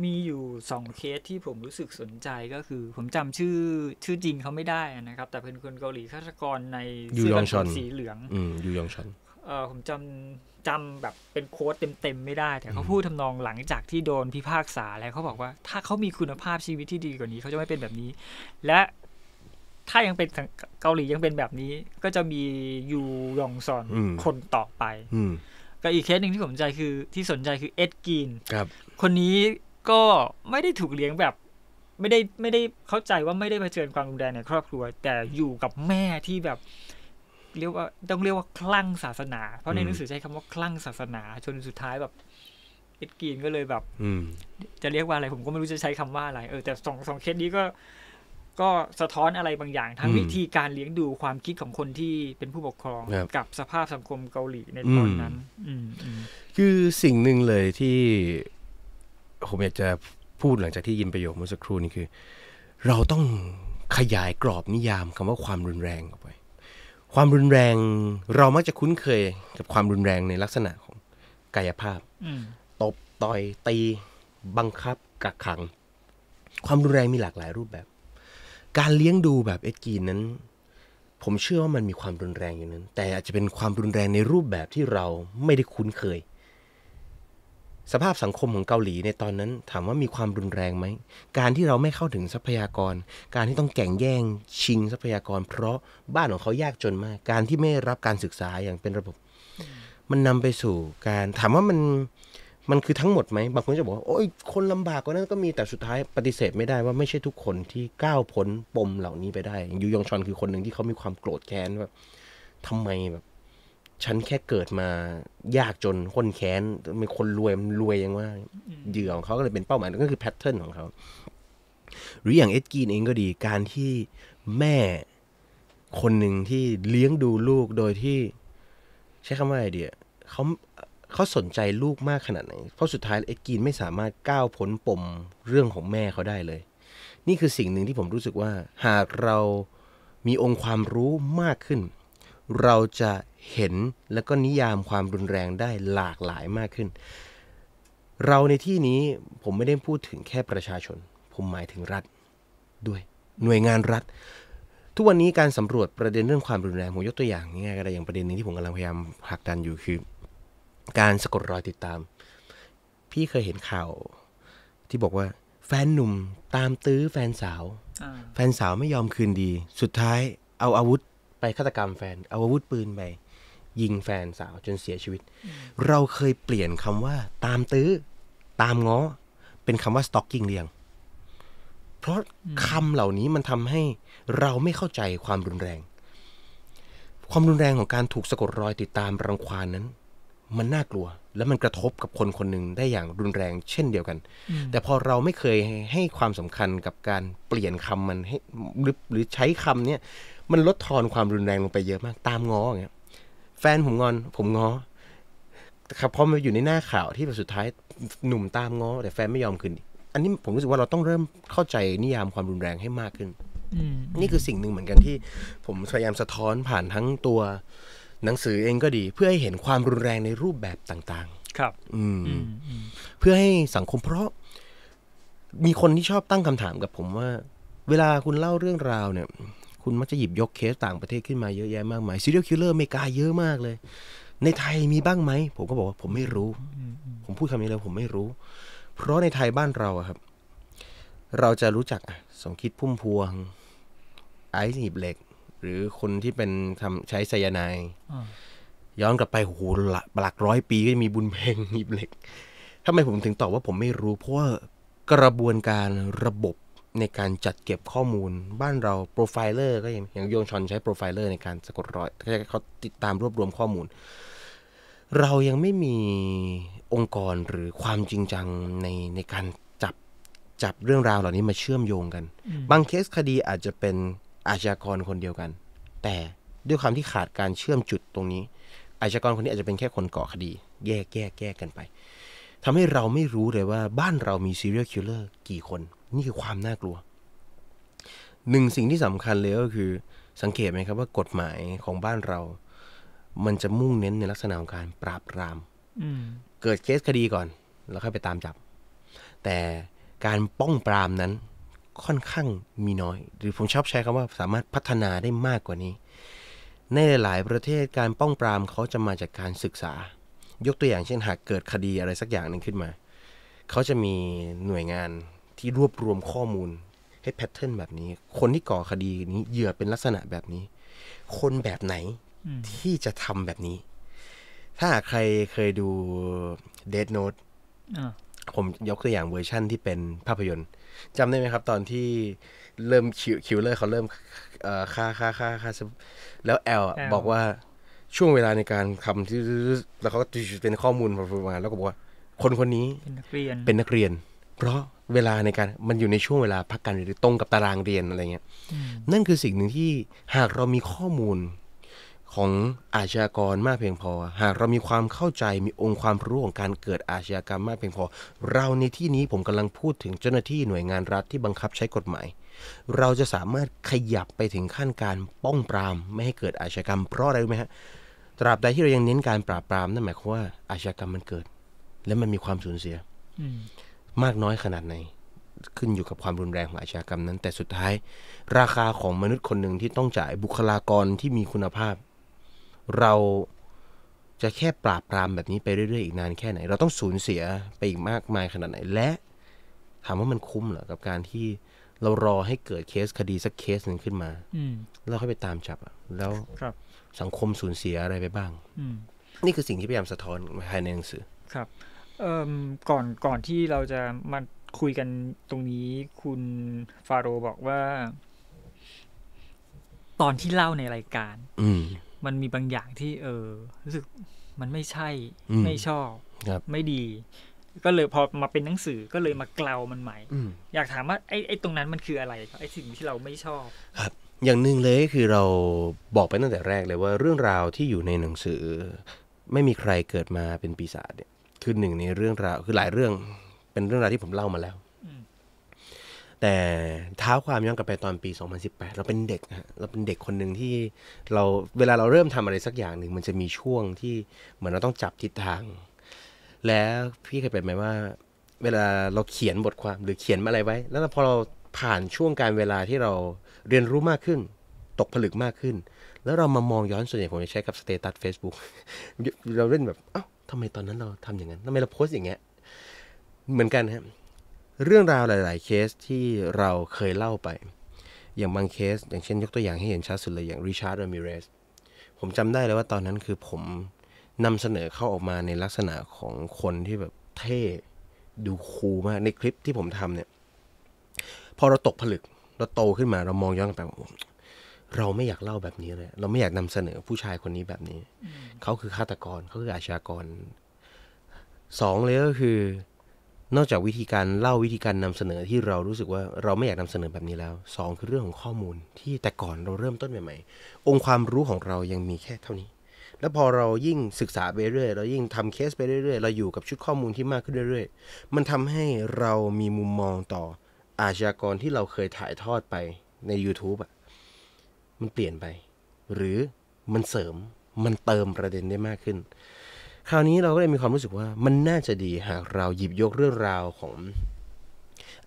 มีอยู่สองเคสที่ผมรู้สึกสนใจก็คือ ผมจำชื่อชื่อจริงเขาไม่ได้นะครับ แต่เป็นคนเกาหลีข้าราชกรในเสื้องชอนสีเหลือง อืมยูยองชอนเออผมจำจำแบบเป็นโค้ดเต็มๆไม่ได้ แต่เขาพูดทำนองหลังจากที่โดนพิพากษาแล้วเขาบอกว่า ถ้าเขามีคุณภาพชีวิตที่ดีกว่านี้ เขาจะไม่เป็นแบบนี้ และถ้ายังเป็นเกาหลียังเป็นแบบนี้ ก็จะมียูยองซอนคนต่อไปกับอีกเคสหนึ่งที่ผมใจคือที่สนใจคือเอ็ดกีนคนนี้ก็ไม่ได้ถูกเลี้ยงแบบ ไม่ได้ไม่ได้เข้าใจว่าไม่ได้เผชิญความรุนแรงในครอบครัว แต่อยู่กับแม่ที่แบบ เรียกว่าต้องเรียกว่าคลั่งศาสนา เพราะในหนังสือใช้คำว่าคลั่งศาสนาจนสุดท้ายแบบ เอ็ดกีนก็เลยแบบ อืจะเรียกว่าอะไรผมก็ไม่รู้จะใช้คำว่าอะไรเออแต่สองสองเคสนี้ก็ ก็สะท้อนอะไรบางอย่างทั้งวิธีการเลี้ยงดูความคิดของคนที่เป็นผู้ปกครองกับสภาพสังคมเกาหลีในตอนนั้น อืคือสิ่งหนึ่งเลยที่ผมอยากจะพูดหลังจากที่ยินประโยคเมื่อสักครู่นี้คือ เราต้องขยายกรอบนิยามคำว่าความรุนแรงออกไปความรุนแรงเรามักจะคุ้นเคย กับความรุนแรงในลักษณะของกายภาพตบต่อยตีบังคับกักขัง ความรุนแรงมีหลากหลายรูปแบบ การเลี้ยงดูแบบเอ็ดกีนนั้น ผมเชื่อว่ามันมีความรุนแรงอยู่นั้น แต่อาจจะเป็นความรุนแรงในรูปแบบที่เราไม่ได้คุ้นเคยสภาพสังคมของเกาหลีในตอนนั้น ถามว่ามีความรุนแรงไหมการที่เราไม่เข้าถึงทรัพยากร การที่ต้องแข่งแย่งชิงทรัพยากรเพราะบ้านของเขายากจนมาก การที่ไม่รับการศึกษาอย่างเป็นระบบ มันนำไปสู่การถามว่ามัน มันคือทั้งหมดไหมบางคนจะบอกว่าโอ้ยคนลำบากกว่านั้นก็มีแต่สุดท้ายปฏิเสธไม่ได้ว่าไม่ใช่ทุกคนที่ก้าวพ้นปมเหล่านี้ไปได้ยูยองชอนคือคนหนึ่งที่เขามีความโกรธแค้นว่าทำไมแบบฉันแค่เกิดมา ยากจนคนแค้นมีคนรวยมันรวยยังว่าเหยื่อของเขาก็เลยเป็นเป้าหมายก็คือแพทเทิร์นของเขา หรืออย่างเอ็ดกีนเองก็ดีการที่แม่คนหนึ่งที่เลี้ยงดูลูกโดยที่ ใช้คำว่าอะไรเดียเขาเขาสนใจลูกมากขนาดไหนเพราะสุดท้ายเอ็ดกีนไม่สามารถก้าวพ้นปมเรื่องของแม่เขาได้เลย นี่คือสิ่งหนึ่งที่ผมรู้สึกว่า หากเรามีองค์ความรู้มากขึ้นเราจะเห็นแล้วก็นิยามความรุนแรงได้หลากหลายมากขึ้น เราในที่นี้ผมไม่ได้พูดถึงแค่ประชาชน ผมหมายถึงรัฐด้วย หน่วยงานรัฐ ทุกวันนี้การสำรวจประเด็นเรื่องความรุนแรงผมยกตัวอย่างง่ายก็ได้อย่างประเด็นน่งที่ผมกำลังพยายามผลักดันอยู่คือ การสะกดรอยติดตาม พี่เคยเห็นข่าว ที่บอกว่า แฟนหนุ่มตามตื้อแฟนสาว แฟนสาวไม่ยอมคืนดี สุดท้ายเอาอาวุธไปฆาตกรรมแฟนเอาอาวุธปืนไปยิงแฟนสาวจนเสียชีวิต เราเคยเปลี่ยนคำว่าตามตื้อ ตามง้อ เป็นคำว่าสต็อกกิ้งเรียง เพราะคำเหล่านี้มันทำให้เราไม่เข้าใจความรุนแรง ความรุนแรงของการถูกสะกดรอยติดตามรังควานนั้น มันน่ากลัว และมันกระทบกับคนคนหนึ่งได้อย่างรุนแรงเช่นเดียวกัน แต่พอเราไม่เคยให้ความสำคัญกับการเปลี่ยนคำมันให้หรือหรือใช้คำเนี้ยมันลดทอนความรุนแรงลงไปเยอะมาก ตามง้ออย่างเงี้ย แฟนผมงอนผมง้อครับพอมาอยู่ในหน้าข่าวที่แบบสุดท้ายหนุ่มตามง้อแต่แฟนไม่ยอมคืนอันนี้ผมรู้สึกว่าเราต้องเริ่มเข้าใจนิยามความรุนแรงให้มากขึ้นนี่คือสิ่งหนึ่งเหมือนกันที่ ผมพยายามสะท้อนผ่านทั้งตัว หนังสือเองก็ดี เพื่อให้เห็นความรุนแรงในรูปแบบต่างๆ ครับ อืมเพื่อให้สังคมเพราะมีคนที่ชอบตั้งคำถามกับผมว่า เวลาคุณเล่าเรื่องราวเนี่ยคุณมักจะหยิบยกเคสต่างประเทศขึ้นมาเยอะแยะมากมายซีเรียลคิลเลอร์อเมริกาเยอะมากเลย ในไทยมีบ้างไหมผมก็บอกว่าผมไม่รู้ ผมพูดคำนี้เลยผมไม่รู้ เพราะในไทยบ้านเราครับ เราจะรู้จักสมคิดพุ่มพวง ไอซ์หีบเหล็ก หรือคนที่เป็นทำใช้ไซยาไนย้อนกลับไปโอหหลักร้อยปีก็จะมีบุญเพงหีบเหล็กทำไมผมถึงตอบว่าผมไม่รู้ เพราะว่ากระบวนการระบบในการจัดเก็บข้อมูลบ้านเราโปรไฟเลอร์ก็อย่างอย่างโยงชอนใช้โปรไฟเลอร์ในการสะกดรอยเขาติดตามรวบรวมข้อมูล เรายังไม่มีองค์กรหรือความจริงจังในในการจับ จับเรื่องราวเหล่านี้มาเชื่อมโยงกัน บางเคสคดีอาจจะเป็นอาชญากรคนเดียวกัน แต่ด้วยความที่ขาดการเชื่อมจุดตรงนี้ อาชญากรคนนี้อาจจะเป็นแค่คนก่อคดี แยกแยกแยกกันไปทำให้เราไม่รู้เลยว่าบ้านเรามีซีเรียลคิลเลอร์กี่คนนี่คือความน่ากลัวหนึ่งสิ่งที่สำคัญเลยก็คือ สังเกตไหมครับว่ากฎหมายของบ้านเรา มันจะมุ่งเน้นในลักษณะของการปราบปรามเกิดเคสคดีก่อนแล้วค่อยไปตามจับ แต่การป้องปรามนั้นค่อนข้างมีน้อย หรือผมชอบใช้คำว่าสามารถพัฒนาได้มากกว่านี้ ในหลาย ๆ ประเทศการป้องปรามเขาจะมาจากการศึกษา ยกตัวอย่างเช่นหากเกิดคดีอะไรสักอย่างหนึ่งขึ้นมาเขาจะมีหน่วยงานที่รวบรวมข้อมูลให้แพทเทิร์นแบบนี้ คนที่ก่อคดีนี้เหยื่อเป็นลักษณะแบบนี้ คนแบบไหนที่จะทำแบบนี้ ถ้าใครเคยดูเด a โน Note ผมยกตัวอย่างเวอร์ชั่นที่เป็นภาพยนตร์จำได้ไหมครับ ตอนที่เริ่มคิวเลอร์เขาเริ่มฆ่าฆ่าฆ่าฆ่าแล้วแอลบอกว่าช่วงเวลาในการทำที่ แล้วเขาก็เป็นข้อมูลมาแล้วก็บอกว่า คนคนนี้เป็นนักเรียนเป็นนักเรียนเพราะเวลาในการมันอยู่ในช่วงเวลาพักการเรียนตรงกับตารางเรียนอะไรเงี้ยนั่นคือสิ่งหนึ่งที่หากเรามีข้อมูลของอาชญากรมากเพียงพอ หากเรามีความเข้าใจมีองค์ความรู้ของการเกิดอาชญากรรมมากเพียงพอ เราในที่นี้ผมกำลังพูดถึงเจ้าหน้าที่หน่วยงานรัฐที่บังคับใช้กฎหมาย เราจะสามารถขยับไปถึงขั้นการป้องปราม ไม่ให้เกิดอาชญากรรม เพราะอะไรรู้ไหมฮะ ตราบใดที่เรายังเน้นการปราบปราม นั่นหมายความว่าอาชญากรรมมันเกิด และมันมีความสูญเสียมากน้อยขนาดไหน ขึ้นอยู่กับความรุนแรงของอาชญากรรมนั้น แต่สุดท้ายราคาของมนุษย์คนหนึ่งที่ต้องจ่ายบุคลากรที่มีคุณภาพ เราจะแค่ปราบปรามแบบนี้ไปเรื่อยๆอีกนานแค่ไหน เราต้องสูญเสียไปอีกมากมายขนาดไหน และถามว่ามันคุ้มเหรอกับการที่เรารอให้เกิดเคสคดีสักเคสหนึ่งขึ้นมาแล้วค่อยไปตามจับแล้วสังคมสูญเสียอะไรไปบ้างนี่คือสิ่งที่พยายามสะท้อนภายในหนังสือครับเอ่อก่อนก่อนที่เราจะมาคุยกันตรงนี้ คุณฟาโรบอกว่า ตอนที่เล่าในรายการ อืมันมีบางอย่างที่ เออรู้สึกมันไม่ใช่ ไม่ชอบครับไม่ดี ก็เลยพอมาเป็นหนังสือก็เลยมาเกลามันใหม่ อยากถามว่า ไอ้ ไอ้ตรงนั้นมันคืออะไรครับไอ้สิ่งที่เราไม่ชอบ ครับ อย่างหนึ่งเลยคือเราบอกไปตั้งแต่แรกเลยว่าเรื่องราวที่อยู่ในหนังสือ ไม่มีใครเกิดมาเป็นปีศาจเนี่ยคือหนึ่งในเรื่องราวคือหลายเรื่องเป็นเรื่องราวที่ผมเล่ามาแล้วแต่เท้าความย้อนกลับไปตอนปี2018เราเป็นเด็กฮะเราเป็นเด็กคนหนึ่งที่เราเวลาเราเริ่มทำอะไรสักอย่างหนึ่งมันจะมีช่วงที่เหมือนเราต้องจับทิศทาง แล้วพี่เคยเป็นไหมว่า เวลาเราเขียนบทความหรือเขียนอะไรไว้แล้วพอเราผ่านช่วงการเวลาที่เราเรียนรู้มากขึ้น ตกผลึกมากขึ้น แล้วเรามามองย้อนส่วนใหญ่ผมจะใช้กับสเตตัส Facebook เราเล่นแบบอ้าทำไมตอนนั้นเราทำอย่างนั้นทำไมเราโพสต์อย่างเงี้ยเหมือนกันฮะเรื่องราวหลาย ๆ เคสที่เราเคยเล่าไป อย่างบางเคส อย่างเช่น ยกตัวอย่างให้เห็นชัดสุดเลยอย่างริชาร์ดเรมิเรสผมจำได้เลยว่าตอนนั้นคือผมนำเสนอเข้าออกมาในลักษณะของคนที่แบบเท่ ดูคูลมากในคลิปที่ผมทำเนี่ย พอเราตกผลึก เราโตขึ้นมาเรามองย้อนกลับไปว่าเราไม่อยากเล่าแบบนี้เลย เราไม่อยากนำเสนอผู้ชายคนนี้แบบนี้ เขาคือฆาตกร เขาคืออาชญากรสองเลยก็คือ นอกจากวิธีการเล่าวิธีการนำเสนอที่เรารู้สึกว่าเราไม่อยากนำเสนอแบบนี้แล้วสองคือเรื่องของข้อมูลที่แต่ก่อนเราเริ่มต้นใหม่ๆ องค์ความรู้ของเรายังมีแค่เท่านี้ แล้วพอเรายิ่งศึกษาไปเรื่อยเรายิ่งทำเคสไปเรื่อยเราอยู่กับชุดข้อมูลที่มากขึ้นเรื่อย ๆ มันทำให้เรามีมุมมองต่ออาชญากรที่เราเคยถ่ายทอดไปใน YouTube อะมันเปลี่ยนไป หรือมันเสริมมันเติมประเด็นได้มากขึ้น คราวนี้เราก็เลยมีความรู้สึกว่ามันน่าจะดีหากเราหยิบยกเรื่องราวของ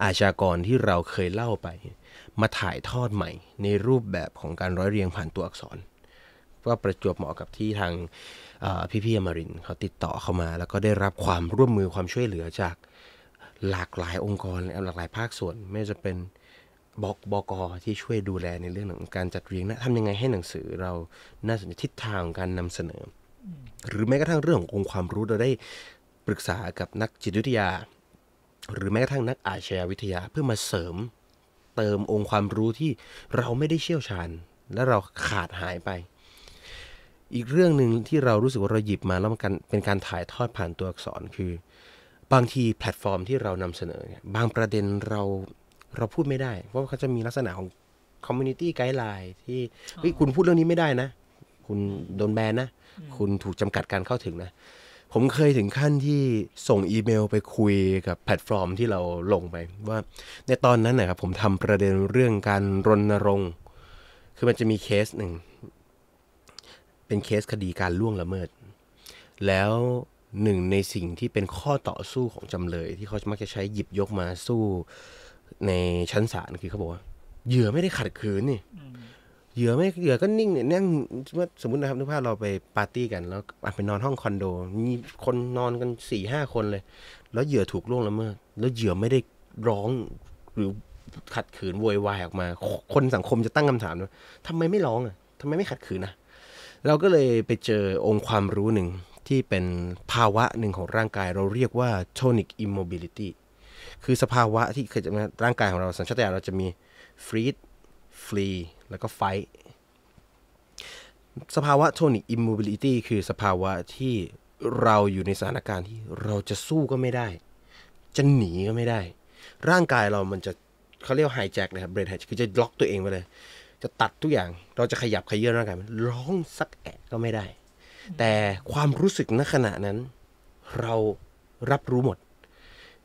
อาชากรที่เราเคยเล่าไป มาถ่ายทอดใหม่ ในรูปแบบของการร้อยเรียงผ่านตัวอักษรก็ประจวบเหมาะกับที่ทางพี่พี่อมรินเขาติดต่อเข้ามา แล้วก็ได้รับความร่วมมือความช่วยเหลือจากหลากหลายองค์กรหลากหลายภาคส่วนไม่จะเป็นบอกบอกอที่ช่วยดูแลในเรื่องของการจัดเรียงนะทำยังไงให้หนังสือเราน่าสนใจทิศทางการนำเสนอ หรือแม้กระทั่งเรื่องขององค์ความรู้เราได้ปรึกษากับนักจิตวิทยา หรือแม้กระทั่งนักอาชญาวิทยาเพื่อมาเสริมเติมองค์ความรู้ที่เราไม่ได้เชี่ยวชาญ และเราขาดหายไป อีกเรื่องหนึ่งที่เรารู้สึกว่าเราหยิบมาแล้วมันเป็นการถ่ายทอดผ่านตัวอักษรคือบางทีแพลตฟอร์มที่เรานำเสนอเนี่ยบางประเด็นเราเราพูดไม่ได้ เพราะเขาจะมีลักษณะของคอมมูนิตี้ไกด์ไลน์ที่คุณพูดเรื่องนี้ไม่ได้นะ คุณโดนแบนนะ คุณถูกจำกัดการเข้าถึงนะ ผมเคยถึงขั้นที่ส่งอีเมลไปคุยกับแพลตฟอร์มที่เราลงไป ว่าในตอนนั้นนะครับผมทำประเด็นเรื่องการรณรงค์คือมันจะมีเคสหนึ่ง เป็นเคสคดีการล่วงละเมิด แล้วหนึ่งในสิ่งที่เป็นข้อต่อสู้ของจำเลย ที่เขามักจะใช้หยิบยกมาสู้ในชั้นศาลคือเขาบอกว่าเหยื่อไม่ได้ขัดขืนนี่เหยื่อไม่เหยื่อก็นิ่งเนี่ยนั่งสมมตินะครับนึกภาพเราไปปาร์ตี้กันแล้วไปนอนห้องคอนโดมีคนนอนกันสี่ห้าคนเลย แล้วเหยื่อถูกล่วงละเมิดแล้วเหยื่อไม่ได้ร้อง หรือขัดขืนโวยวายออกมา คนสังคมจะตั้งคำถามว่าทำไมไม่ร้องอ่ะทำไมไม่ขัดขืนนะเราก็เลยไปเจอองค์ความรู้หนึ่งที่เป็นภาวะหนึ่งของร่างกาย เราเรียกว่า tonic immobility คือสภาวะที่เคยจะร่างกายของเราสัญชาตญาณเราจะมีฟรีดฟรีแล้วก็ไฟสภาวะโทนิกอิมมูบิลิตี้คือสภาวะที่เราอยู่ในสถานการณ์ที่เราจะสู้ก็ไม่ได้ จะหนีก็ไม่ได้ ร่างกายเรามันจะเขาเรียกไฮแจ็คนะครับเบรนไฮคือจะล็อกตัวเองไปเลย จะตัดทุกอย่างเราจะขยับขยื่นร่างกายมันร้องสักแอะก็ไม่ได้ แต่ความรู้สึกณขณะนั้น เรารับรู้หมด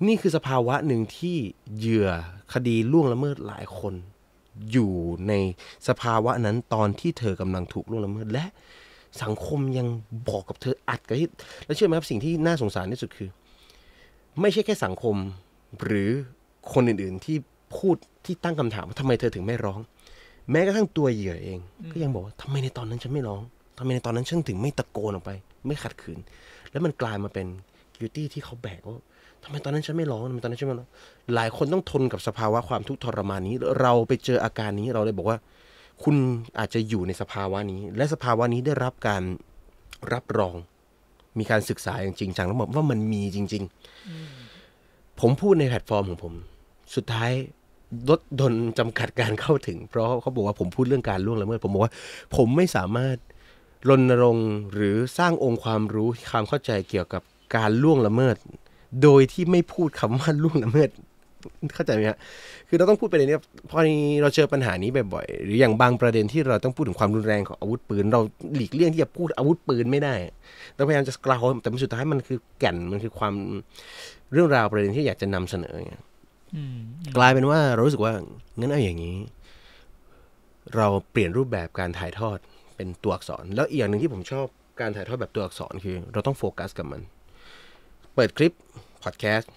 นี่คือสภาวะหนึ่งที่เหยื่อคดีล่วงละเมิดหลายคน อยู่ในสภาวะนั้นตอนที่เธอกำลังถูกล่วงละเมิดและสังคมยังบอกกับเธออัดกระที่แล้วเชื่อไหมครับสิ่งที่น่าสงสารที่สุดคือ ไม่ใช่แค่สังคม หรือคนอื่น ๆ ที่พูดที่ตั้งคำถามว่าทำไมเธอถึงไม่ร้อง แม้กระทั่งตัวเหยื่อเอง ก็ยังบอกว่าทำไมในตอนนั้นฉันไม่ร้องทำไมในตอนนั้นฉันถึงไม่ตะโกนออกไป ไม่ขัดขืน แล้วมันกลายมาเป็นกิวตี้ที่เขาแบกว่าทำไมตอนนั้นฉันไม่ร้องทำไมตอนนั้นฉันไม่ร้องหลายคนต้องทนกับสภาวะความทุกข์ทรมานนี้ เราไปเจออาการนี้เราเลยบอกว่า คุณอาจจะอยู่ในสภาวะนี้ และสภาวะนี้ได้รับการรับรอง มีการศึกษาอย่างจริงจังแล้วบอกว่ามันมีจริงๆผมพูดในแพลตฟอร์มของผม สุดท้ายลดดนจำกัดการเข้าถึง เพราะเขาบอกว่าผมพูดเรื่องการล่วงละเมิด ผมบอกว่าผมไม่สามารถรณรงค์หรือสร้างองค์ความรู้ความเข้าใจเกี่ยวกับการล่วงละเมิดโดยที่ไม่พูดคำว่าล่วงละเมิดเข้าใจไหมฮะ คือเราต้องพูดไปเลยเนี่ยพอเราเจอปัญหานี้บ่อยๆหรืออย่างบางประเด็นที่เราต้องพูดถึงความรุนแรงของอาวุธปืนเราหลีกเลี่ยงที่จะพูดอาวุธปืนไม่ได้เราพยายามจะกล่าวแต่สุดท้ายมันคือแก่นมันคือความเรื่องราวประเด็นที่อยากจะนำเสนอไงกลายเป็นว่าเรารู้สึกว่างั้นเอาอย่างนี้ เราเปลี่ยนรูปแบบการถ่ายทอดเป็นตัวอักษร แล้วอีกอย่างหนึ่งที่ผมชอบการถ่ายทอดแบบตัวอักษรคือ เราต้องโฟกัสกับมันเปิดคลิปพอดแคสต์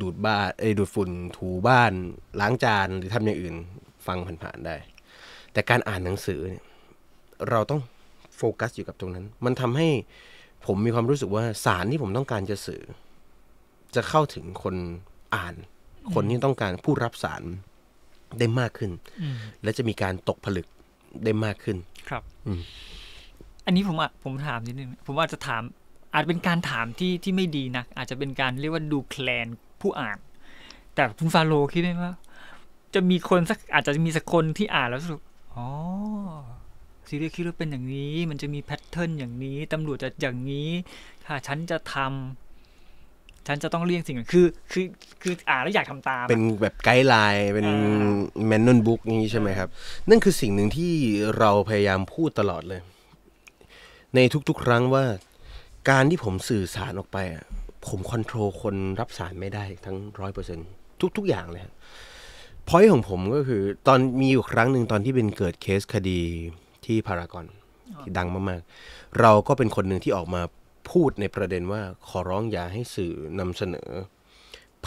ดูดบ้านเอ้ดูดฝุ่น ถูบ้านล้างจานหรือทำอย่างอื่น ฟังผ่านๆได้ แต่การอ่านหนังสือเนี่ย เราต้องโฟกัสอยู่กับตรงนั้น มันทำให้ผมมีความรู้สึกว่า สารที่ผมต้องการจะสื่อ จะเข้าถึงคนอ่าน คนที่ต้องการผู้รับสารได้มากขึ้น และจะมีการตกผลึกได้มากขึ้น ครับอันนี้ผมอ่ะผมถามนิดนึงผมอาจจะถามอาจเป็นการถามที่ที่ไม่ดีนะัก อาจจะเป็นการเรียกว่าดูแคลนผู้อ่านแต่คุณฟาโล คิดไหมว่าจะมีคนสักอาจจะมีสักคนที่อ่านแล้วรู้สึกอ๋อซีเรียคิดว่าเป็นอย่างนี้ มันจะมีแพทเทิร์นอย่างนี้ตำรวจจะอย่างนี้ถ้าฉันจะทำ ฉันจะต้องเลี่ยงสิ่งคือ คือคืออ่านแล้วอยากทำาตามเป็นแบบไกด์ไลน์เป็นแมนนวลบุ๊กนี้ใช่ไหมครับ นั่นคือสิ่งหนึ่งที่เราพยายามพูดตลอดเลย ในทุก ๆ ครั้งว่าการที่ผมสื่อสารออกไปผมคอนโทรลคนรับสารไม่ได้ทั้งร้อยเปอร์เซ็นทุก ๆอย่างเลยพอยของผมก็คือ ตอนมีอยู่ครั้งหนึ่งตอนที่เป็นเกิดเคสคดีที่พารากอนที่ดังมากๆ เราก็เป็นคนหนึ่งที่ออกมาพูดในประเด็นว่า ขอร้องอย่าให้สื่อนำเสนอ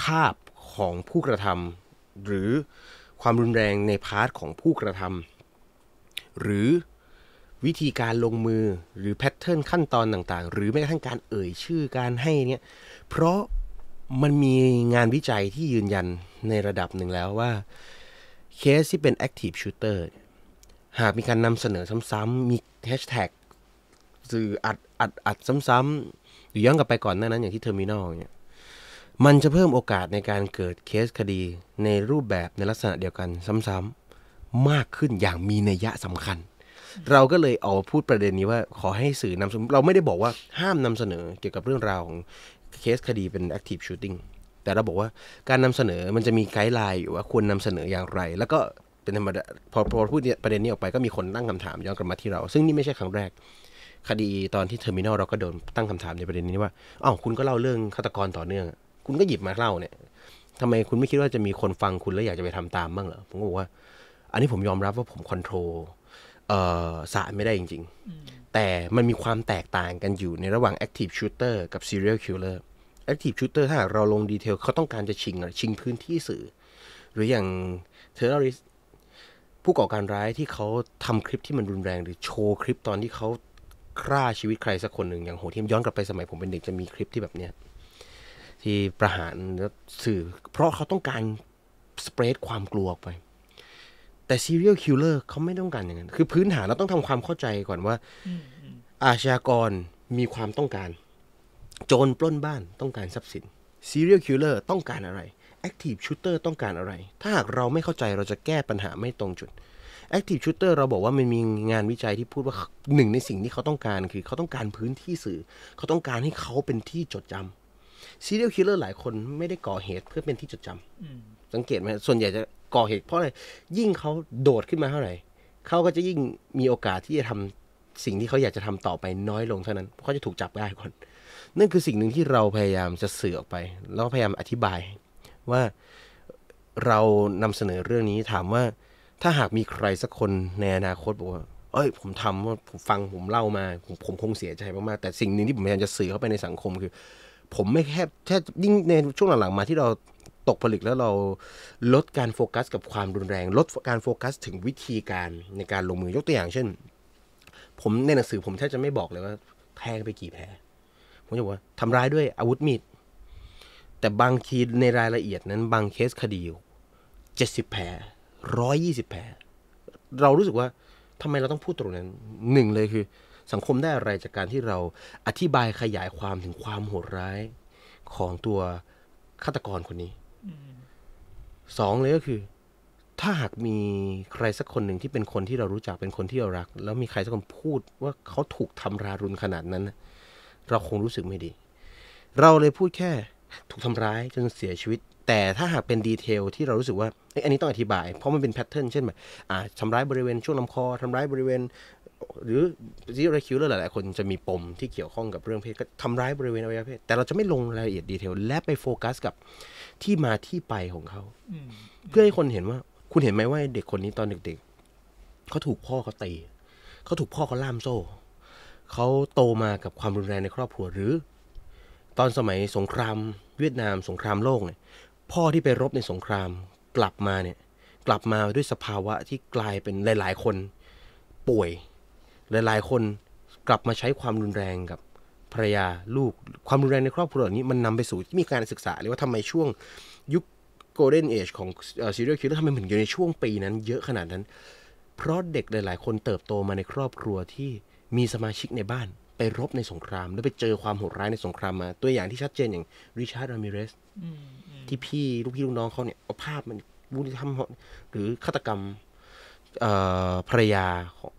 ภาพของผู้กระทำหรือความรุนแรงในพาร์ทของผู้กระทำหรือวิธีการลงมือหรือแพทเทิร์นขั้นตอนต่างๆ หรือแม้กระทั่งการเอ่ยชื่อการให้เนี่ยเพราะมันมีงานวิจัยที่ยืนยันในระดับหนึ่งแล้วว่าเคสที่เป็น Active Shooter หากมีการนำเสนอซ้ำๆมีแฮชแท็กสื่ออัดอัดอัดซ้ำๆหรือย้อนกลับไปก่อนหน้านั้นอย่างที่เทอร์มินอลเนี่ยมันจะเพิ่มโอกาสในการเกิดเคสคดีในรูปแบบในลักษณะเดียวกันซ้ำๆมากขึ้นอย่างมีนัยยะสำคัญเราก็เลยเอาพูดประเด็นนี้ว่าขอให้สื่อนำเสนอเราไม่ได้บอกว่าห้ามนำเสนอเกี่ยวกับเรื่องราวของเคสคดีเป็น active shooting แต่เราบอกว่าการนำเสนอมันจะมีไกด์ไลน์อยู่ว่า ควรนำเสนออย่างไร แล้วก็เป็นธรรมดาพอพูดประเด็นนี้ออกไปก็มีคนตั้งคำถามย้อนกลับมาที่เรา ซึ่งนี่ไม่ใช่ครั้งแรก คดีตอนที่เทอร์มินอลเราก็โดนตั้งคำถามในประเด็นนี้ว่าอ้าวคุณก็เล่าเรื่องฆาตกรต่อเนื่องคุณก็หยิบมาเล่าเนี่ยทำไมคุณไม่คิดว่าจะมีคนฟังคุณแล้วอยากจะไปทำตามบ้างเหรอผมก็บอกว่า อันนี้ผมยอมรับว่าผมคอนโทรสะไม่ได้จริงๆ แต่มันมีความแตกต่างกันอยู่ในระหว่าง Active Shooter กับ Serial Killer Active Shooter ถ้าเราลงดีเทลเขาต้องการจะชิงชิงพื้นที่สื่อ หรืออย่าง Terrorist ผู้ก่อการร้ายที่เขาทำคลิปที่มันรุนแรง หรือโชว์คลิปตอนที่เขาฆ่าชีวิตใครสักคนหนึ่งอย่างโหดเี่ยมย้อนกลับไปสมัยผมเป็นเด็กจะมีคลิปที่แบบเนี้ยที่ประหารสื่อ เพราะเขาต้องการสเปรดความกลัวไปแต่ serial killer เขาไม่ต้องการอย่างนั้น คือพื้นฐานเราต้องทำความเข้าใจก่อนว่า อาชญากรมีความต้องการ โจรปล้นบ้านต้องการทรัพย์สิน serial killer ต้องการอะไร active shooter ต้องการอะไร ถ้าหากเราไม่เข้าใจเราจะแก้ปัญหาไม่ตรงจุด active shooter เราบอกว่ามันมีงานวิจัยที่พูดว่าหนึ่งในสิ่งที่เขาต้องการ คือเขาต้องการพื้นที่สื่อ เขาต้องการให้เขาเป็นที่จดจำ serial killer หลายคนไม่ได้ก่อเหตุเพื่อเป็นที่จดจำสังเกตไหมส่วนใหญ่จะก่อเหตุเพราะอะไรยิ่งเขาโดดขึ้นมาเท่าไหร่เขาก็จะยิ่งมีโอกาสที่จะทำสิ่งที่เขาอยากจะทำต่อไปน้อยลงเท่านั้นเขาจะถูกจับได้ก่อน นั่นคือสิ่งหนึ่งที่เราพยายามจะสื่อออกไป แล้วพยายามอธิบายว่าเรานำเสนอเรื่องนี้ถามว่าถ้าหากมีใครสักคนในอนาคตบอกว่าเอ้ย ผมทำว่าผมฟัง ผมเล่ามาผมผมคงเสียใจมากๆแต่สิ่งหนึ่งที่ผมพยายามจะสื่อเข้าไปในสังคมคือ ผมไม่แค่แค่ยิ่งในช่วงหลังๆมาที่เราตกผลึกแล้วเราลดการโฟกัสกับความรุนแรง ลดการโฟกัสถึงวิธีการในการลงมือยกตัวอย่างเช่น ผมในหนังสือผมแทบจะไม่บอกเลยว่าแทงไปกี่แผลผมจะบอกว่า ทำร้ายด้วยอาวุธมีดแต่บางทีในรายละเอียดนั้นบางเคสคดีเจ็ดสิบแผลร้อยยี่สิบแผลเรารู้สึกว่าทำไมเราต้องพูดตรงนั้นหนึ่งเลยคือสังคมได้อะไรจากการที่เราอธิบายขยายความถึงความโหดร้ายของตัวฆาตกรคนนี้สองเลยก็คือ ถ้าหากมีใครสักคนหนึ่งที่เป็นคนที่เรารู้จักเป็นคนที่เรารัก แล้วมีใครสักคนพูดว่าเขาถูกทำรารุนขนาดนั้น เราคงรู้สึกไม่ดี เราเลยพูดแค่ถูกทำร้าย จนเสียชีวิต แต่ถ้าหากเป็นดีเทลที่เรารู้สึกว่าอันนี้ต้องอธิบายเพราะมันเป็นแพทเทิร์นเช่นแบบทำร้ายบริเวณช่วงลาคอทำร้ายบริเวณหรือซีเรีคิวเลอร์หลาย ๆ คนจะมี ปม ที่เกี่ยวข้องกับเรื่องเพศก็ทำร้าย บริเวณอวัยวะเพศแต่เราจะไม่ลงรายละเอียดดีเทล และไปโฟกัส กับที่มาที่ไปของเขาเพื่อ ให้คนเห็นว่า คุณเห็นไหมว่าเด็กคนนี้ตอนเด็ก ๆเขาถูกพ่อเขาตีเขาถูกพ่อเขาล่ามโซ่เขาโตมากับความรุนแรงในครอบครัว หรือ ตอนสมัยสงครามเวียดนาม สงครามโลกเนี่ย พ่อที่ไปรบในสงคราม กลับมาเนี่ย กลับมาด้วยสภาวะที่กลายเป็นหลาย ๆ คนป่วยหลายๆ คนกลับมาใช้ความรุนแรงกับภรรยาลูก ความรุนแรงในครอบครัวเหล่านี้มันนำไปสู่มีการศึกษาเลยว่าทำไมช่วงยุคโกลเด้นเอจของซีเรียลคิลเลอร์ทำไมือนอยู่ในช่วงปีนั้นเยอะขนาดนั้น เพราะเด็กหลายๆคนเติบโตมาในครอบครัวที่มีสมาชิกในบ้าน ไปรบในสงครามแล้วไปเจอความโหดร้ายในสงครามมา ตัวอย่างที่ชัดเจนอย่างริชาร์ดรามิเรสที่พี่ลูกพี่ลูกน้องเขาเนี่ยเอาภาพมันวุ่นทำหรือฆาตกรรมภรรยาของ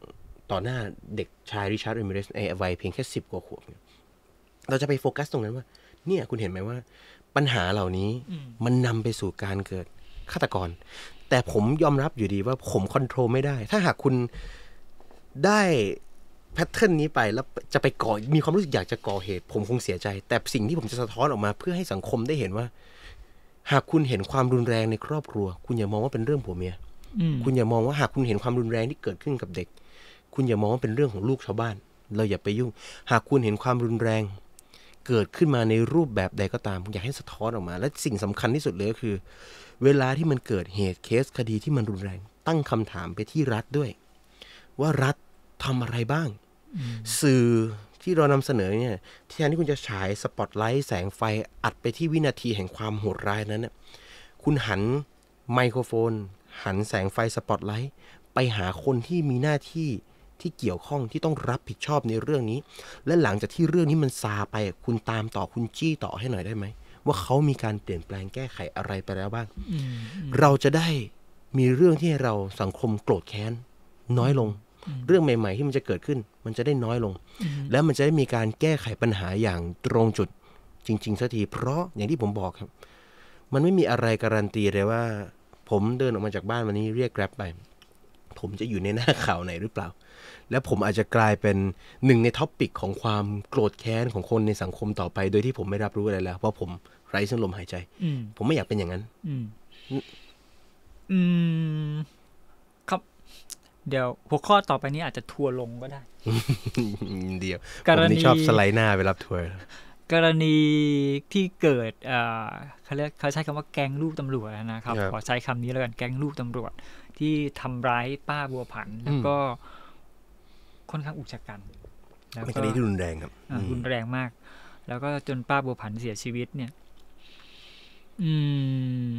ต่อหน้าเด็กชาย ริชาร์ดเอมิเรสในวัยเพียงแค่สิบกว่าขวบ เราจะไปโฟกัสตรงนั้นว่าเนี่ย คุณเห็นไหมว่า ปัญหาเหล่านี้มันนำไปสู่การเกิด ฆาตกร แต่ผมยอมรับอยู่ดีว่าผมคอนโทรลไม่ได้ ถ้าหากคุณได้แพทเทิร์นนี้ไปแล้วจะไปก่อ มีความรู้สึกอยากจะก่อเหตุ ผมคงเสียใจ แต่สิ่งที่ผมจะสะท้อนออกมา เพื่อให้สังคมได้เห็นว่า หากคุณเห็นความรุนแรงในครอบครัว คุณอย่ามองว่าเป็นเรื่องผัวเมีย คุณอย่ามองว่าหากคุณเห็นความรุนแรงที่เกิดขึ้นกับเด็กคุณอย่ามองว่าเป็นเรื่องของลูกชาวบ้าน เราอย่าไปยุ่ง หากคุณเห็นความรุนแรง เกิดขึ้นมาในรูปแบบใดก็ตามอยากให้สะท้อนออกมา และสิ่งสำคัญที่สุดเลยก็คือ เวลาที่มันเกิดเหตุเคสคดีที่มันรุนแรง ตั้งคำถามไปที่รัฐด้วย ว่ารัฐทำอะไรบ้าง สื่อที่เรานำเสนอเนี่ย แทนที่คุณจะฉายสปอตไลท์แสงไฟอัดไปที่วินาทีแห่งความโหดร้ายนั้นน่ยคุณหันไมโครโฟน หันแสงไฟสปอตไลท์ไปหาคนที่มีหน้าที่ที่เกี่ยวข้องที่ต้องรับผิดชอบในเรื่องนี้ และหลังจากที่เรื่องนี้มันซาไปคุณตามต่อคุณจี้ต่อให้หน่อยได้ไหม ว่าเขามีการเปลี่ยนแปลงแก้ไขอะไรไปแล้วบ้างเราจะได้มีเรื่องที่เราสังคมโกรธแค้นน้อยลง เรื่องใหม่ๆที่มันจะเกิดขึ้น มันจะได้น้อยลง แล้วมันจะได้มีการแก้ไขปัญหาอย่างตรงจุด จริงๆสักทีเพราะอย่างที่ผมบอกครับ มันไม่มีอะไรการันตีเลยว่า ผมเดินออกมาจากบ้านวันนี้เรียกแกร็บไป ผมจะอยู่ในหน้าข่าวไหนหรือเปล่าและผมอาจจะกลายเป็นหนึ่งในท็อปปิกของความโกรธแค้น ของคนในสังคมต่อไป โดยที่ผมไม่รับรู้อะไรแล้วเพราะผมไร้เส้นลมหายใจ ผมไม่อยากเป็นอย่างนั้นอืม ครับ เดี๋ยว หัวข้อต่อไปนี้อาจจะทัวลงก็ได้เดียว กรณีชอบสไลด์หน้าไปรับทัวร์กรณีที่เกิดเขาเรียกเขาใช้คำว่าแก๊งลูกตำรวจนะครับขอใช้คำนี้แล้วกันแก๊งลูกตำรวจที่ทำร้ายป้าบัวผันแล้วก็ค่อนข้างอุกชะกันแล้วก็คดีที่รุนแรงครับรุนแรงมาก แล้วก็จนป้าบัวผันเสียชีวิตเนี่ย อืม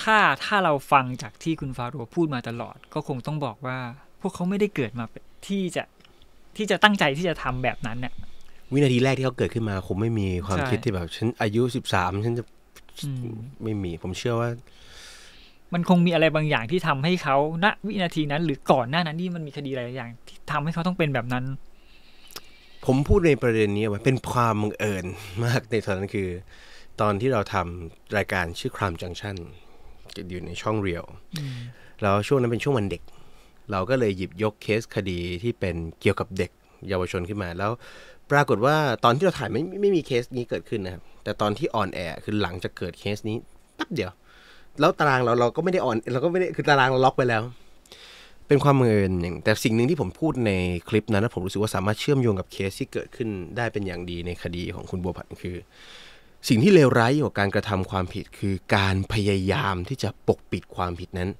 ถ้า ถ้าเราฟังจากที่คุณฟาโรพูดมาตลอด ก็คงต้องบอกว่า พวกเขาไม่ได้เกิดมาที่จะ ที่จะตั้งใจที่จะทำแบบนั้นเนี่ยวินาทีแรกที่เขาเกิดขึ้นมาคงไม่มีความคิดที่แบบฉันอายุสิบสามฉันจะไม่มี ผมเชื่อว่ามันคงมีอะไรบางอย่างที่ทำให้เขาณวินาทีนั้น หรือก่อนหน้านั้นนี่มันมีคดีอะไรอย่าง ที่ทำให้เขาต้องเป็นแบบนั้น ผมพูดในประเด็นนี้ว่าเป็นความบังเอิญมากในตอนนั้นคือ ตอนที่เราทำรายการชื่อครามจังชันอยู่ในช่องเรียวแล้วช่วงนั้นเป็นช่วงวันเด็ก เราก็เลยหยิบยกเคสคดีที่เป็นเกี่ยวกับเด็กเยาวชนขึ้นมา แล้วปรากฏว่าตอนที่เราถ่ายไม่ไม่มีเคสนี้เกิดขึ้นนะครับแต่ตอนที่ออนแอร์คือหลังจากเกิดเคสนี้แั๊บเดียวแล้วตารางเราเราก็ไม่ได้อ่อนเราก็ไม่ได้คือตารางเราล็อกไปแล้ว เป็นความเมินอย่างแต่สิ่งหนึ่งที่ผมพูดในคลิปนั้นผมรู้สึกว่าสามารถเชื่อมโยงกับเคสที่เกิดขึ้น ได้เป็นอย่างดีในคดีของคุณบัวผันคือ สิ่งที่เลวร้ายกว่าการกระทำความผิด คือการพยายามที่จะปกปิดความผิดนั้น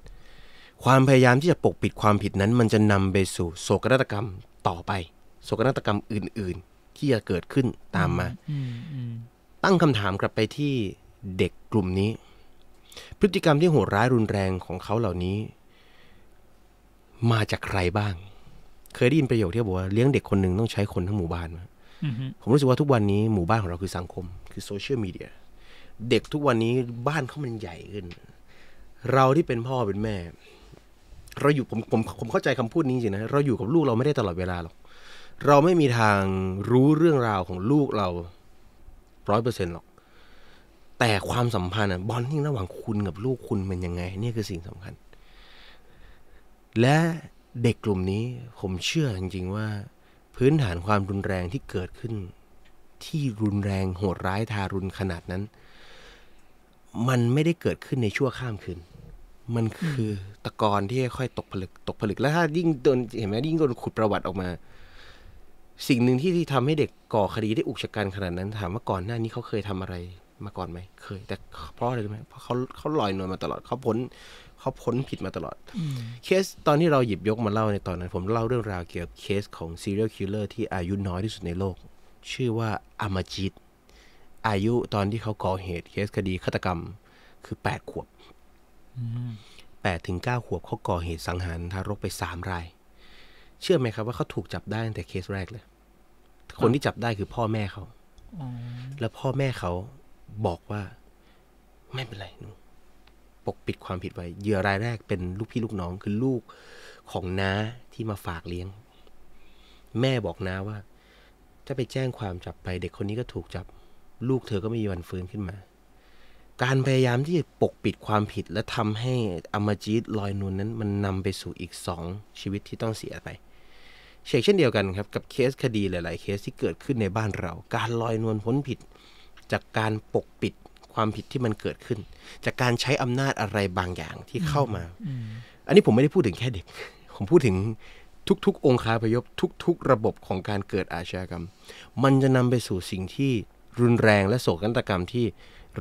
ความพยายามที่จะปกปิดความผิดนั้น มันจะนำไปสู่โศกนาฏกรรมต่อไป โศกนาฏกรรมอื่นๆที่จะเกิดขึ้นตามมาตั้งคำถามกลับไปที่เด็กกลุ่มนี้พฤติกรรมที่โหดร้ายรุนแรงของเขาเหล่านี้ มาจากใครบ้าง เคยได้ยินประโยคที่บอกว่า เลี้ยงเด็กคนหนึ่งต้องใช้คนทั้งหมู่บ้านมผมรู้สึกว่าทุกวันนี้หมู่บ้านของเราคือสังคม คือโซเชียลมีเดียเด็กทุกวันนี้บ้านเขามันใหญ่ขึ้น เราที่เป็นพ่อเป็นแม่ เราอยู่ผมผมผมเข้าใจคำพูดนี้จริงนะ เราอยู่กับลูกเราไม่ได้ตลอดเวลาหรอกเราไม่มีทางรู้เรื่องราวของลูกเราร้อยเปอร์เซ็นต์หรอกแต่ความสัมพันธ์บอนดิ้งระหว่างคุณกับลูกคุณเป็นยังไง นี่คือสิ่งสำคัญ และเด็กกลุ่มนี้ผมเชื่อจริงๆ ว่า พื้นฐานความรุนแรงที่เกิดขึ้นที่รุนแรงโหดร้ายทารุณขนาดนั้น มันไม่ได้เกิดขึ้นในชั่วข้ามคืนมันคือตะกอนที่ค่อยตกผลึกตกผลึกแล้วถ้ายิ่งโดนเห็นไหมยิ่งโดนขุดประวัติออกมา สิ่งหนึ่งที่ที่ทำให้เด็กก่อคดีได้อุกชะกันขนาดนั้น ถามว่าก่อนหน้านี้เขาเคยทำอะไรมาก่อนไหม เคย แต่เพราะอะไรรู้ไหมเพราะเขาเขาลอยนวลมาตลอด เขาพ้นเขาพ้นผิดมาตลอด เคสตอนที่เราหยิบยกมาเล่าในตอนนั้นผมเล่าเรื่องราวเกี่ยวกับเคสของ serial killer ที่อายุน้อยที่สุดในโลก ชื่อว่าอามาจิต อายุตอนที่เขาก่อเหตุเคสคดีฆาตกรรม คือแปดขวบแปดถึงเก้าขวบ เขาก่อเหตุสังหารทารกไปสามราย เชื่อไหมครับว่าเขาถูกจับได้ตั้งแต่เคสแรกเลย คนที่จับได้คือพ่อแม่เขาแล้วพ่อแม่เขาบอกว่า ไม่เป็นไรนุปกปิดความผิดไว้เหยื่อรายแรกเป็นลูกพี่ลูกน้องคือลูกของน้าที่มาฝากเลี้ยง แม่บอกน้าว่า ถ้าไปแจ้งความจับไปเด็กคนนี้ก็ถูกจับลูกเธอก็ไม่มีวันฟื้นขึ้นมา การพยายามที่จะปกปิดความผิดและทำให้อมจีตลอยนวลนนั้นมันนำไปสู่อีกสองชีวิตที่ต้องเสียไปเช่นเดียวกันครับ กับเคสคดีหลายๆ เคสที่เกิดขึ้นในบ้านเรา การลอยนวลพ้นผิดจากการปกปิดความผิดที่มันเกิดขึ้น จากการใช้อำนาจอะไรบางอย่างที่เข้ามา อันนี้ผมไม่ได้พูดถึงแค่เด็ก ผมพูดถึงทุกๆ องค์คาพยพทุก ๆ ระบบของการเกิดอาชญากรรม มันจะนำไปสู่สิ่งที่รุนแรงและโศกนาฏกรรมที่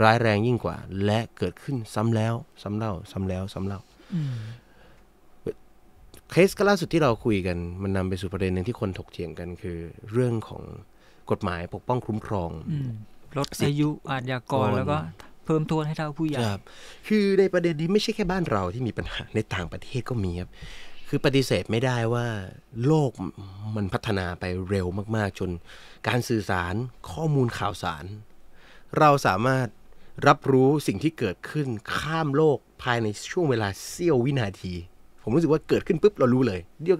ร้ายแรงยิ่งกว่า และเกิดขึ้นซ้ำแล้วซ้ำเล่าซ้ำแล้วซ้ำเล่า เคสก็ล่าสุดที่เราคุยกัน มันนำไปสู่ประเด็นหนึ่งที่คนถกเถียงกัน คือ เรื่องของกฎหมายปกป้องคุ้มครองลดอายุ อาญากร แล้วก็เพิ่มโทษให้เท่าผู้ใหญ่ครับคือในประเด็นนี้ไม่ใช่แค่บ้านเราที่มีปัญหาในต่างประเทศก็มีครับ คือปฏิเสธไม่ได้ว่าโลกมันพัฒนาไปเร็วมาก ๆ จนการสื่อสารข้อมูลข่าวสาร เราสามารถรับรู้สิ่งที่เกิดขึ้นข้ามโลกภายในช่วงเวลาเสี้ยววินาที ผมรู้สึกว่าเกิดขึ้นปุ๊บเรารู้เลย เดียว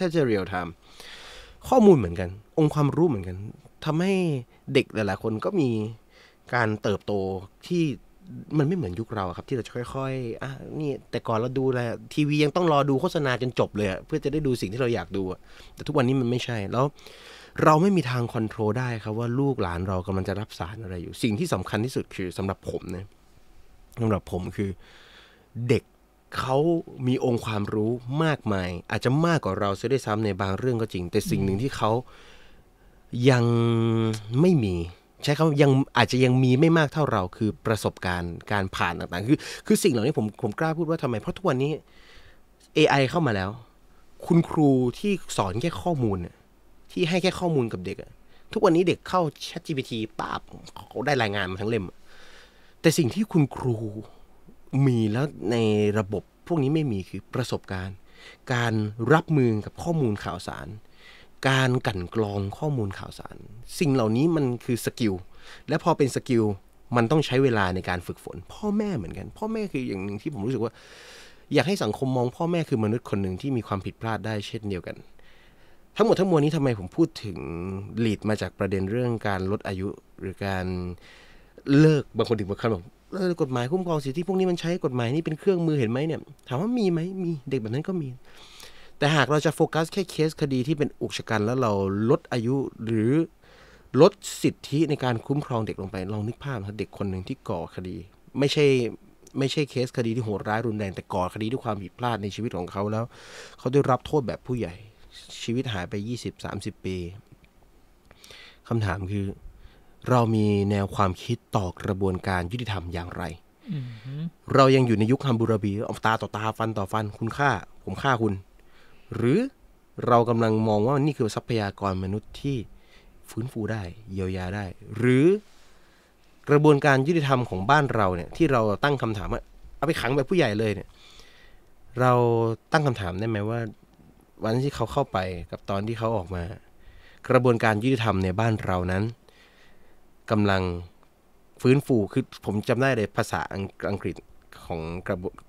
ถ้าจะเรียลไทม์ข้อมูลเหมือนกัน องค์ความรู้เหมือนกันทำให้เด็กหลายๆคนก็มีการเติบโตที่มันไม่เหมือนยุคเราครับที่เราจะค่อยๆอ่ะนี่ แต่ก่อนเราดูแลทีวียังต้องรอดูโฆษณาจนจบเลยเพื่อจะได้ดูสิ่งที่เราอยากดู แต่ทุกวันนี้มันไม่ใช่แล้ว เราไม่มีทางคอนโทรลได้ครับว่าลูกหลานเรากำลังจะรับสารอะไรอยู่ สิ่งที่สำคัญที่สุดคือสำหรับผมนะสำหรับผมคือ เด็กเขามีองค์ความรู้มากมาย อาจจะมากกว่าเราซะด้วยซ้ำในบางเรื่องก็จริง แต่สิ่งหนึ่งที่เขายังไม่มีใช้คำยังอาจจะยังมีไม่มากเท่าเราคือประสบการณ์การผ่านต่างๆ คือคือสิ่งเหล่านี้ผมผมกล้าพูดว่าทำไม เพราะทุกวันนี้ AI เข้ามาแล้ว คุณครูที่สอนแค่ข้อมูลที่ให้แค่ข้อมูลกับเด็กทุกวันนี้เด็กเข้า ChatGPT ป้าบเขาได้รายงานมาทั้งเล่มแต่สิ่งที่คุณครูมีแล้วในระบบพวกนี้ไม่มีคือประสบการณ์ การรับมือกับข้อมูลข่าวสารการกันกรองข้อมูลข่าวสาร สิ่งเหล่านี้มันคือสกิลและพอเป็นสกิลมันต้องใช้เวลาในการฝึกฝน พ่อแม่เหมือนกัน พ่อแม่คืออย่างหนึ่งที่ผมรู้สึกว่าอยากให้สังคมมองพ่อแม่คือมนุษย์คนหนึ่งที่มีความผิดพลาดได้เช่นเดียวกัน ทั้งหมดทั้งมวลนี้ทำไมผมพูดถึงหลีดมาจากประเด็นเรื่องการลดอายุหรือการเลิกบางคนถึงบางคนบอกกฎหมายคุ้มครองสิทธิพวกนี้มันใช้กฎหมายนี่เป็นเครื่องมือเห็นไหมเนี่ยถามว่ามีไหมมีเด็กแบบนั้นก็มีแต่หากเราจะโฟกัสแค่เคสคดีที่เป็นอุกชะกันแล้วเราลดอายุหรือลดสิทธิในการคุ้มครองเด็กลงไปลองนึกภาพนะเด็กคนหนึ่งที่ก่อคดี ไม่ใช่ ไม่ใช่เคสคดีที่โหดร้ายรุนแรงแต่ก่อคดีด้วยความผิดพลาดในชีวิตของเขาแล้ว เขาได้รับโทษแบบผู้ใหญ่ ชีวิตหายไปยี่สิบามสิบปีคำถามคือเรามีแนวความคิดต่อกระบวนการยุติธรรมอย่างไรเรายังอยู่ในยุคฮัมบูราบีเอาตาต่อตาฟันต่อฟันคุณฆ่าผมฆ่าคุณหรือเรากำลังมองว่านี่คือทรัพยากรมนุษย์ที่ฟื้นฟูได้เยียวยาได้ หรือกระบวนการยุติธรรมของบ้านเราเนี่ยที่เราตั้งคำถามว่าเอาไปขังแบบผู้ใหญ่เลยเนี่ยเราตั้งคำถามได้ไหมว่าวันที่เขาเข้าไปกับตอนที่เขาออกมา กระบวนการยุติธรรมในบ้านเรานั้นกำลังฟื้นฟูคือผมจำได้เลยภาษาอังกฤษของ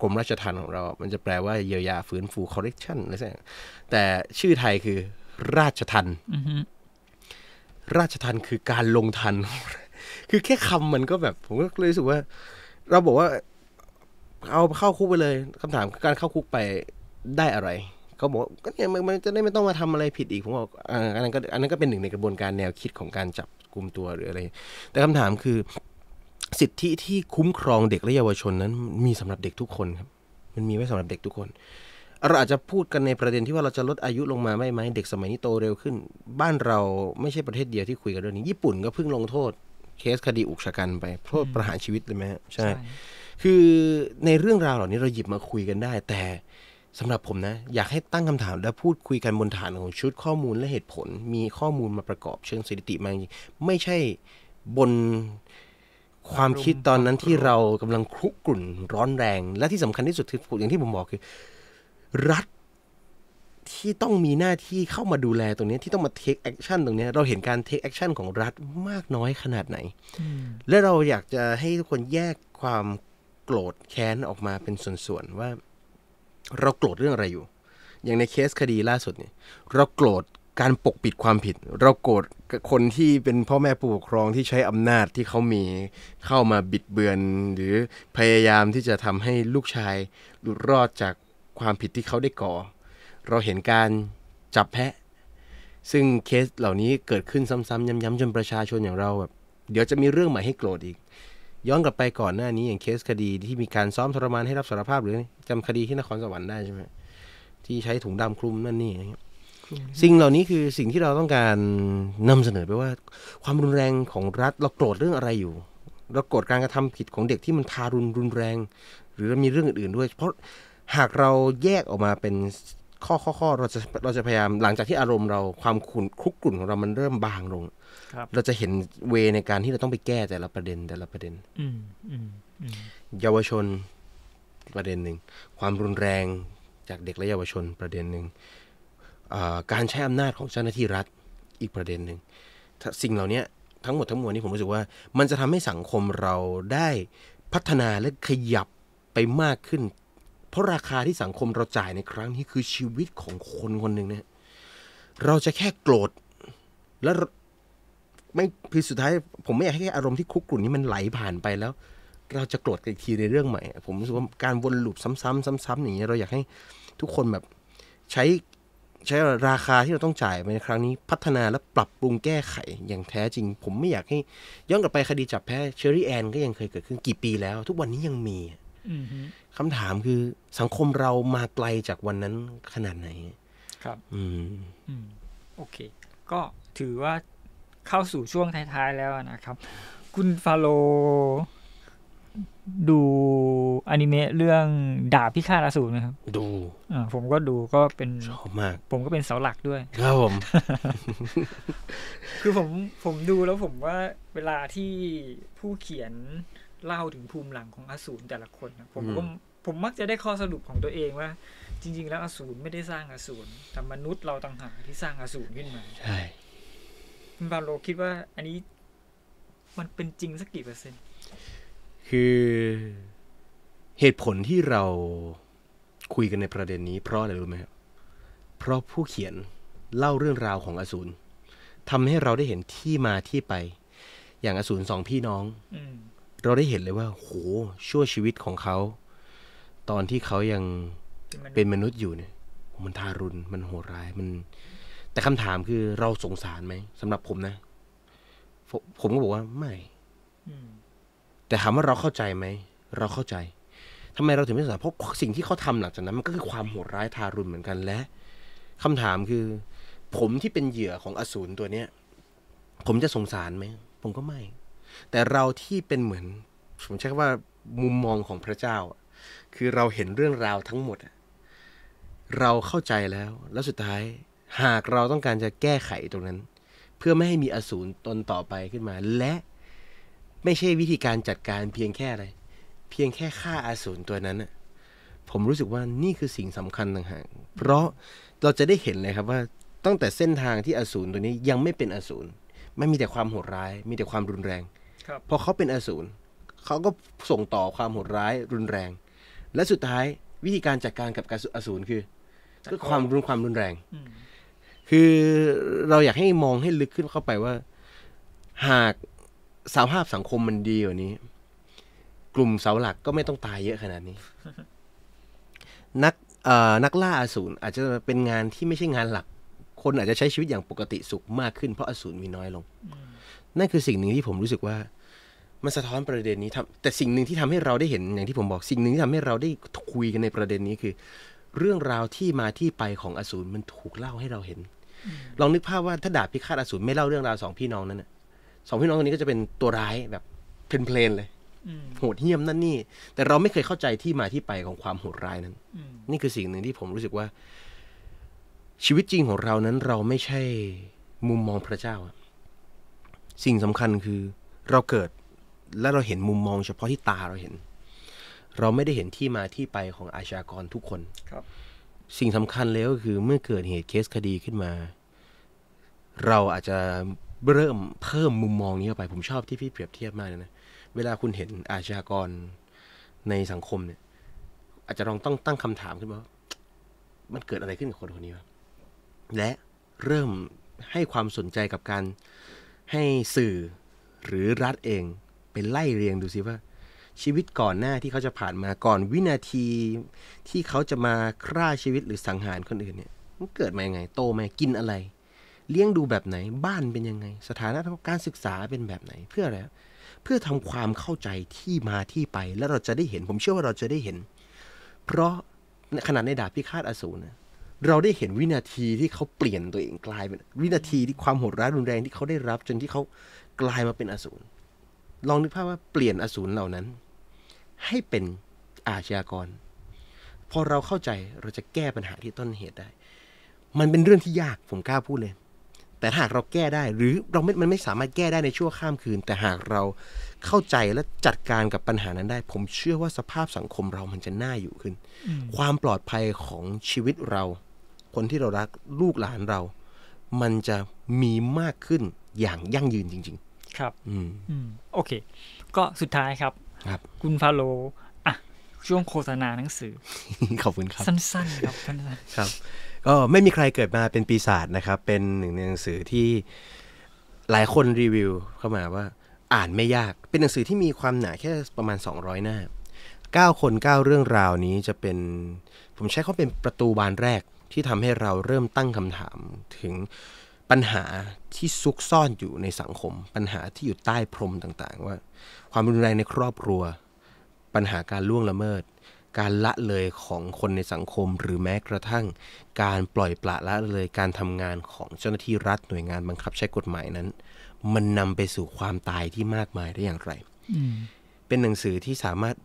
กรมราชธรรมของเรา มันจะแปลว่า เยียวยาฟื้นฟูคอ r เ e c ชั o นอะไรสักอย่างแต่ชื่อไทยคือ ราชธรรมราชธรรมคือการลงทัน คือแค่คำมันก็แบบ ผมก็เลยรู้สึกว่าเราบอกว่าเอาเข้าคุกไปเลย คำถามการเข้าคุกไปได้อะไร เขาบอกก็เนี่ยมันจะได้ไม่ต้องมาทำอะไรผิดอีก ผมบอกอันนั้นก็ อันนั้นก็เป็นหนึ่งในกระบวนการแนวคิดของการจับกลุ่มตัว หรืออะไร แต่คำถามคือสิทธิที่คุ้มครองเด็กและเยาวชนนั้น มีสำหรับเด็กทุกคนครับ มันมีไว้สำหรับเด็กทุกคน เราอาจจะพูดกันในประเด็นที่ว่าเราจะลดอายุลงมาไม่ไหมเด็กสมัยนี้โตเร็วขึ้นบ้านเราไม่ใช่ประเทศเดียวที่คุยกันเรื่องนี้ญี่ปุ่นก็เพิ่งลงโทษ เคสคดีอุกชะกันไปโทษประหารชีวิตเลยไหมใช่คือในเรื่องราวเหล่านี้เราหยิบมาคุยกันได้ แต่สำหรับผมนะ อยากให้ตั้งคำถามและพูดคุยกันบนฐานของชุดข้อมูลและเหตุผล มีข้อมูลมาประกอบเชิงสถิติมาจริงไม่ใช่บนความคิดตอนนั้นที่เรากำลังคลุกกลุ่น ร้อนแรง และที่สำคัญที่สุดคืออย่างที่ผมบอก คือ รัฐที่ต้องมีหน้าที่เข้ามาดูแลตรงนี้ที่ต้องมาเทคแอคชั่นตรงนี้ เราเห็นการเทคแอคชั่นของรัฐมากน้อยขนาดไหน และเราอยากจะให้ทุกคนแยกความโกรธแค้นออกมาเป็นส่วนๆว่า เราโกรธเรื่องอะไรอยู่ อย่างในเคสคดีล่าสุดเนี่ย เราโกรธการปกปิดความผิด เราโกรธคนที่เป็นพ่อแม่ผู้ปกครองที่ใช้อำนาจที่เขามีเข้ามาบิดเบือนหรือพยายามที่จะทำให้ลูกชายหลุดรอดจากความผิดที่เขาได้ก่อ เราเห็นการจับแพะ ซึ่งเคสเหล่านี้เกิดขึ้นซ้ำๆย้ำๆจนประชาชนอย่างเราแบบเดี๋ยวจะมีเรื่องใหม่ให้โกรธอีก ย้อนกลับไปก่อนหน้านี้อย่างเคสคดีที่มีการซ้อมทรมานให้รับสารภาพ หรือจำคดีที่นครสวรรค์ได้ใช่ไหมที่ใช้ถุงดำคลุมนั่นนี่สิ่งเหล่านี้คือสิ่งที่เราต้องการนำเสนอไปว่าความรุนแรงของรัฐเราโกรธเรื่องอะไรอยู่เราโกรธการกระทำผิดของเด็กที่มันทารุณรุนแรง หรือมีเรื่องอื่นๆด้วยเพราะหากเราแยกออกมาเป็นข้อข้อข้อเราจะเราจะพยายามหลังจากที่อารมณ์ เราความขุ่นคุกกลุ่นของเรามันเริ่มบางลงรเราจะเห็นเวในการที่เราต้องไปแก้แต่ละประเด็นแต่ละประเด็นเยาวชนประเด็นหนึ่งความรุนแรงจากเด็กและเยาวชนประเด็นหนึ่งการใช้อำนาจของเจ้าหน้าที่รัฐอีกประเด็นหนึ่งสิ่งเหล่านี้ ทั้งหมดทั้งมวลนี้ผมรู้สึกว่ามันจะทำให้สังคมเราได้พัฒนาและขยับไปมากขึ้น เพราะราคาที่สังคมเราจ่ายในครั้งนี้ คือชีวิตของคนคนหนึ่งเนี่ยเราจะแค่โกรธและไม่พิสุดท้ายผมไม่อยากให้อารมณ์ที่คุกกลุ่นนี้มันไหลผ่านไปแล้ว เราจะโกรธกันอีกทีในเรื่องใหม่ ผมรู้สึกว่าการวนลูปซ้ำๆซ้าๆอย่างเงี้ยเราอยากให้ทุกคนแบบใช้ใช้ราคาที่เราต้องจ่ายในครั้งนี้พัฒนาและปรับปรุงแก้ไขอย่างแท้จริง ผมไม่อยากให้ย้อนกลับไปคดีจับแพ้ เชอรี่แอน ก็ยังเคยเกิดขึ้นกี่ปีแล้ว ทุกวันนี้ยังมีคำถามคือสังคมเรามาไกลจากวันนั้นขนาดไหน ครับอืม โอเค ก็ถือว่าเข้าสู่ช่วงท้าย ๆ แล้วนะครับ คุณฟาโลดูอนิเมะเรื่องดาบพิฆาตอสูรนะครับ ดูอ่าผมก็ดูก็เป็นชอบมากผมก็เป็นเสาหลักด้วยครับผมคือผมผมดูแล้วผมว่าเวลาที่ผู้เขียนเล่าถึงภูมิหลังของอสูรแต่ละคนนะผมก็ผมมักจะได้ข้อสรุปของตัวเองว่า จริง ๆ แล้วอสูรไม่ได้สร้างอสูรแต่มนุษย์เราต่างหากที่สร้างอสูรขึ้นมาใช่คุณบาโลคิดว่าอันนี้มันเป็นจริงสักกี่เปอร์เซ็นต์คือเหตุผลที่เราคุยกันในประเด็นนี้เพราะอะไรรู้ไหมครับเพราะผู้เขียนเล่าเรื่องราวของอสูรทำให้เราได้เห็นที่มาที่ไป อย่างอสูรสองพี่น้องอเราได้เห็นเลยว่า โหชั่วชีวิตของเขา ตอนที่เขายังเป็นมนุษย์อยู่เนี่ยมันทารุณมันโหดร้าย มัน แต่คำถามคือเราสงสารไหมสำหรับผมนะ ผมก็บอกว่าไม่แต่ถามว่าเราเข้าใจไหม เราเข้าใจ ทำไมเราถึงไม่สงสารเพราะสิ่งที่เขาทำหลังจากนั้นมันก็คือความโหดร้ายทารุณเหมือนกันและคำถามคือ ผมที่เป็นเหยื่อของอสูรตัวเนี้ยผมจะสงสารไหมผมก็ไม่ แต่เราที่เป็นเหมือน ผมใช้คำว่ามุมมองของพระเจ้า คือเราเห็นเรื่องราวทั้งหมด เราเข้าใจแล้วแล้วสุดท้ายหากเราต้องการจะแก้ไขตรงนั้น เพื่อไม่ให้มีอสูรตนต่อไปขึ้นมาและไม่ใช่วิธีการจัดการเพียงแค่อะไร เพียงแค่ฆ่าอาสูรตัวนั้นผมรู้สึกว่านี่คือสิ่งสำคัญต่างหากเพราะเราจะได้เห็นเลยครับว่าตั้งแต่เส้นทางที่อสูรตัวนี้ยังไม่เป็นอสูรไม่มีแต่ความโหดร้าย มีแต่ความรุนแรงรพอเขาเป็นอสูรเขาก็ส่งต่อความโหดร้ายรุนแรง และสุดท้ายวิธีการจัดการกับการอสูรคือก็ความรุนความรุนแรงคือเราอยากให้มองให้ลึกขึ้นเข้าไปว่าหากสาภาพสังคมมันดีกว่านี้ กลุ่มเสาหลักก็ไม่ต้องตายเยอะขนาดนี้ นักนักล่าอสูรอาจจะเป็นงานที่ไม่ใช่งานหลัก คนอาจจะใช้ชีวิตอย่างปกติสุขมากขึ้นเพราะอสูรมีน้อยลง นั่นคือสิ่งหนึ่งที่ผมรู้สึกว่ามันสะท้อนประเด็นนี้ทำแต่สิ่งหนึ่งที่ทำให้เราได้เห็นอย่างที่ผมบอก สิ่งหนึ่งที่ทำให้เราได้คุยกันในประเด็นนี้คือ เรื่องราวที่มาที่ไปของอสูรมันถูกเล่าให้เราเห็น ลองนึกภาพว่าถ้าดาบพิฆาตอสูรไม่เล่าเรื่องราวสองพี่น้องนั้นนะสองพี่น้องคนนี้ก็จะเป็นตัวร้ายแบบเพลนๆเลยโหดเหี้ยมนั่นนี่ แต่เราไม่เคยเข้าใจที่มาที่ไปของความโหดร้ายนั้นนี่คือสิ่งหนึ่งที่ผมรู้สึกว่า ชีวิตจริงของเรานั้น เราไม่ใช่มุมมองพระเจ้าสิ่งสำคัญคือ เราเกิดและเราเห็นมุมมองเฉพาะที่ตาเราเห็น เราไม่ได้เห็นที่มาที่ไปของอาชญากรทุกคนครับ สิ่งสำคัญเลยก็คือ เมื่อเกิดเหตุเคสคดีขึ้นมา เราอาจจะเริ่มเพิ่มมุมมองนี้เข้าไปผมชอบที่พี่เปรียบเทียบมากเลยนะเวลาคุณเห็นอาชญากรในสังคมเนี่ย อาจจะลองต้องตั้งคำถามขึ้นมามันเกิดอะไรขึ้นกับคนคนนี้วะและเริ่มให้ความสนใจกับการให้สื่อหรือรัฐเองไปไล่เรียงดูซิว่า ชีวิตก่อนหน้าที่เขาจะผ่านมาก่อนวินาทีที่เขาจะมาฆ่าชีวิตหรือสังหารคนอื่นเนี่ยมันเกิดมายังไงโตมากินอะไรเลี้ยงดูแบบไหนบ้านเป็นยังไง สถานะทางการศึกษาเป็นแบบไหนเพื่ออะไร เพื่อทำความเข้าใจที่มาที่ไปแล้วเราจะได้เห็นผมเชื่อว่าเราจะได้เห็น เพราะขนาดในดาบพิฆาตอสูรเราได้เห็นวินาทีที่เขาเปลี่ยนตัวเองกลายเป็นวินาทีที่ความโหดร้ายรุนแรงที่เขาได้รับจนที่เขากลายมาเป็นอสูรลองนึกภาพว่าเปลี่ยนอสูรเหล่านั้นให้เป็นอาชญากร พอเราเข้าใจเราจะแก้ปัญหาที่ต้นเหตุได้ มันเป็นเรื่องที่ยาก ผมกล้าพูดเลยแต่หากเราแก้ได้หรือเราไม่มันไม่สามารถแก้ได้ในชั่วข้ามคืน แต่หากเราเข้าใจและจัดการกับปัญหานั้นได้ ผมเชื่อว่าสภาพสังคมเรามันจะน่าอยู่ขึ้น ความปลอดภัยของชีวิตเรา คนที่เรารักลูกหลานเรา มันจะมีมากขึ้นอย่างยั่งยืนจริงๆ ครับ อืมโอเค ก็สุดท้ายครับ ครับ คุณฟาโล อ่ะ ช่วงโฆษณาหนังสือ ขอบคุณครับ สั้นๆ ครับสั้นๆครับก็ไม่มีใครเกิดมาเป็นปีศาจนะครับ เป็นหนึ่งหนังสือที่หลายคนรีวิวเข้ามาว่า อ่านไม่ยาก เป็นหนังสือที่มีความหนาแค่ประมาณ 200 หน้า 9 คน9เรื่องราวนี้จะเป็นผมใช้เขาเป็นประตูบานแรกที่ทำให้เราเริ่มตั้งคำถาม ถึงปัญหาที่ซุกซ่อนอยู่ในสังคม ปัญหาที่อยู่ใต้พรมต่างๆ ว่า ความรุนแรงในครอบครัว ปัญหาการล่วงละเมิดการละเลยของคนในสังคมหรือแม้กระทั่ง การปล่อยปละละเลยการทำงานของเจ้าหน้าที่รัฐหน่วยงานบังคับใช้กฎหมายนั้น มันนำไปสู่ความตายที่มากมายได้อย่างไรเป็นหนังสือที่สามารถ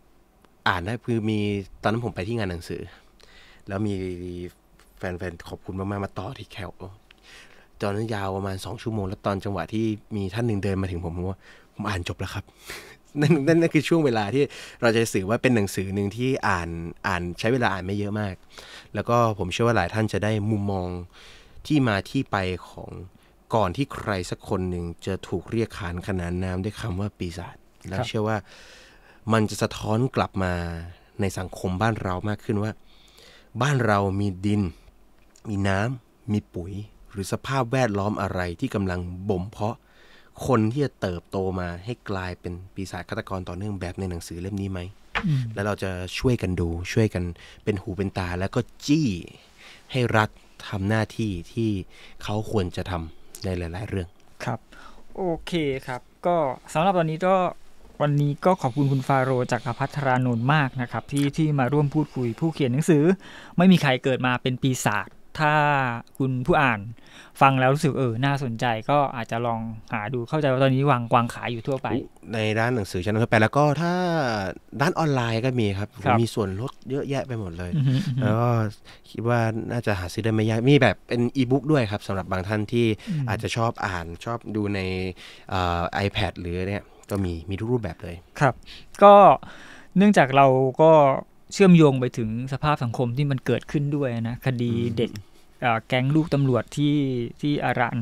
อ่านได้ คือมีตอนนั้นผมไปที่งานหนังสือ แล้วมีแฟนๆขอบคุณมากๆมาต่อที่แคลตอนนั้นยาวประมาณสองชั่วโมงแล้วตอนจังหวะที่มีท่านหนึ่งเดินมาถึงผมว่าผมอ่านจบแล้วครับนั่นนั่นคือช่วงเวลาที่เราจะสื่อว่าเป็นหนังสือหนึ่งที่อ่านอ่านใช้เวลาอ่านไม่เยอะมาก แล้วก็ผมเชื่อว่าหลายท่านจะได้มุมมองที่มาที่ไปของก่อนที่ใครสักคนหนึ่งจะถูกเรียกขานขนานนามด้วยคำว่าปีศาจแล้วเชื่อว่ามันจะสะท้อนกลับมาในสังคมบ้านเรามากขึ้นว่า บ้านเรามีดินมีน้ำมีปุ๋ย หรือสภาพแวดล้อมอะไรที่กำลังบ่มเพาะคนที่จะเติบโตมาให้กลายเป็นปีศาจฆาตกรต่อเนื่องแบบในหนังสือเล่มนี้ไหมแล้วเราจะช่วยกันดูช่วยกันเป็นหูเป็นตา แล้วก็จี้ให้รัฐทำหน้าที่ที่เขาควรจะทำในหลาย ๆ เรื่อง ครับ โอเคครับ ก็สำหรับตอนนี้ก็วันนี้ก็ขอบคุณคุณฟาโรจากพัทรานนท์มากนะครับที่ที่มาร่วมพูดคุยผู้เขียนหนังสือ ไม่มีใครเกิดมาเป็นปีศาจถ้าคุณผู้อ่านฟังแล้วรู้สึกเออ น่าสนใจก็อาจจะลองหาดูเข้าใจว่าตอนนี้วางกวางขายอยู่ทั่วไป ในร้านหนังสือชั้นทั่วไปแล้วก็ถ้าด้านออนไลน์ก็มีครับรบมีส่วนลดเยอะแยะไปหมดเลย แล้วก็คิดว่าน่าจะหาซื้อได้ไม่ยากมีแบบเป็นอีบุ๊กด้วยครับสำหรับบางท่านที่อาจจะชอบอ่านชอบดูในไอแพดหรือเนี่ยก็มีมีทุกรูปแบบเลยครับ ก็เนื่องจากเราก็เชื่อมโยงไปถึงสภาพสังคมที่มันเกิดขึ้นด้วยนะ คดีเด็กแก๊งลูกตำรวจที่ที่อารัน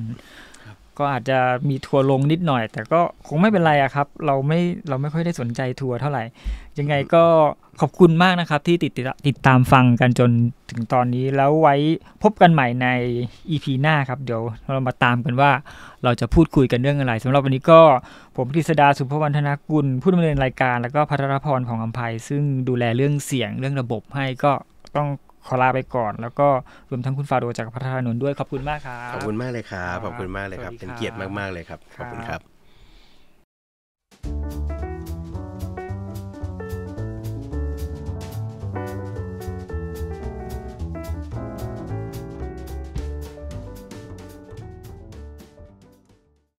ก็อาจจะมีทัวลงนิดหน่อย แต่ก็คงไม่เป็นไรอะครับ เราไม่เราไม่ค่อยได้สนใจทัวร์เท่าไหร่ ยังไงก็ขอบคุณมากนะครับที่ติดติดตามฟังกันจนถึงตอนนี้ แล้วไว้พบกันใหม่ใน EP หน้าครับเดี๋ยวเรามาตามกันว่าเราจะพูดคุยกันเรื่องอะไรสำหรับวันนี้ก็ผมกฤษดาสุภวรณธนกุลผู้ดำเนินรายการ แล้วก็พัทรพรของอัมภัยซึ่งดูแลเรื่องเสียงเรื่องระบบให้ก็ต้องขอลาไปก่อน แล้วก็รวมทั้งคุณฟาโดจากพัฒนานนท์ด้วย ขอบคุณมากครับ ขอบคุณมากเลยครับขอบคุณมากเลยครับ เป็นเกียรติมาก ๆ เลยครับ ขอบคุณครับ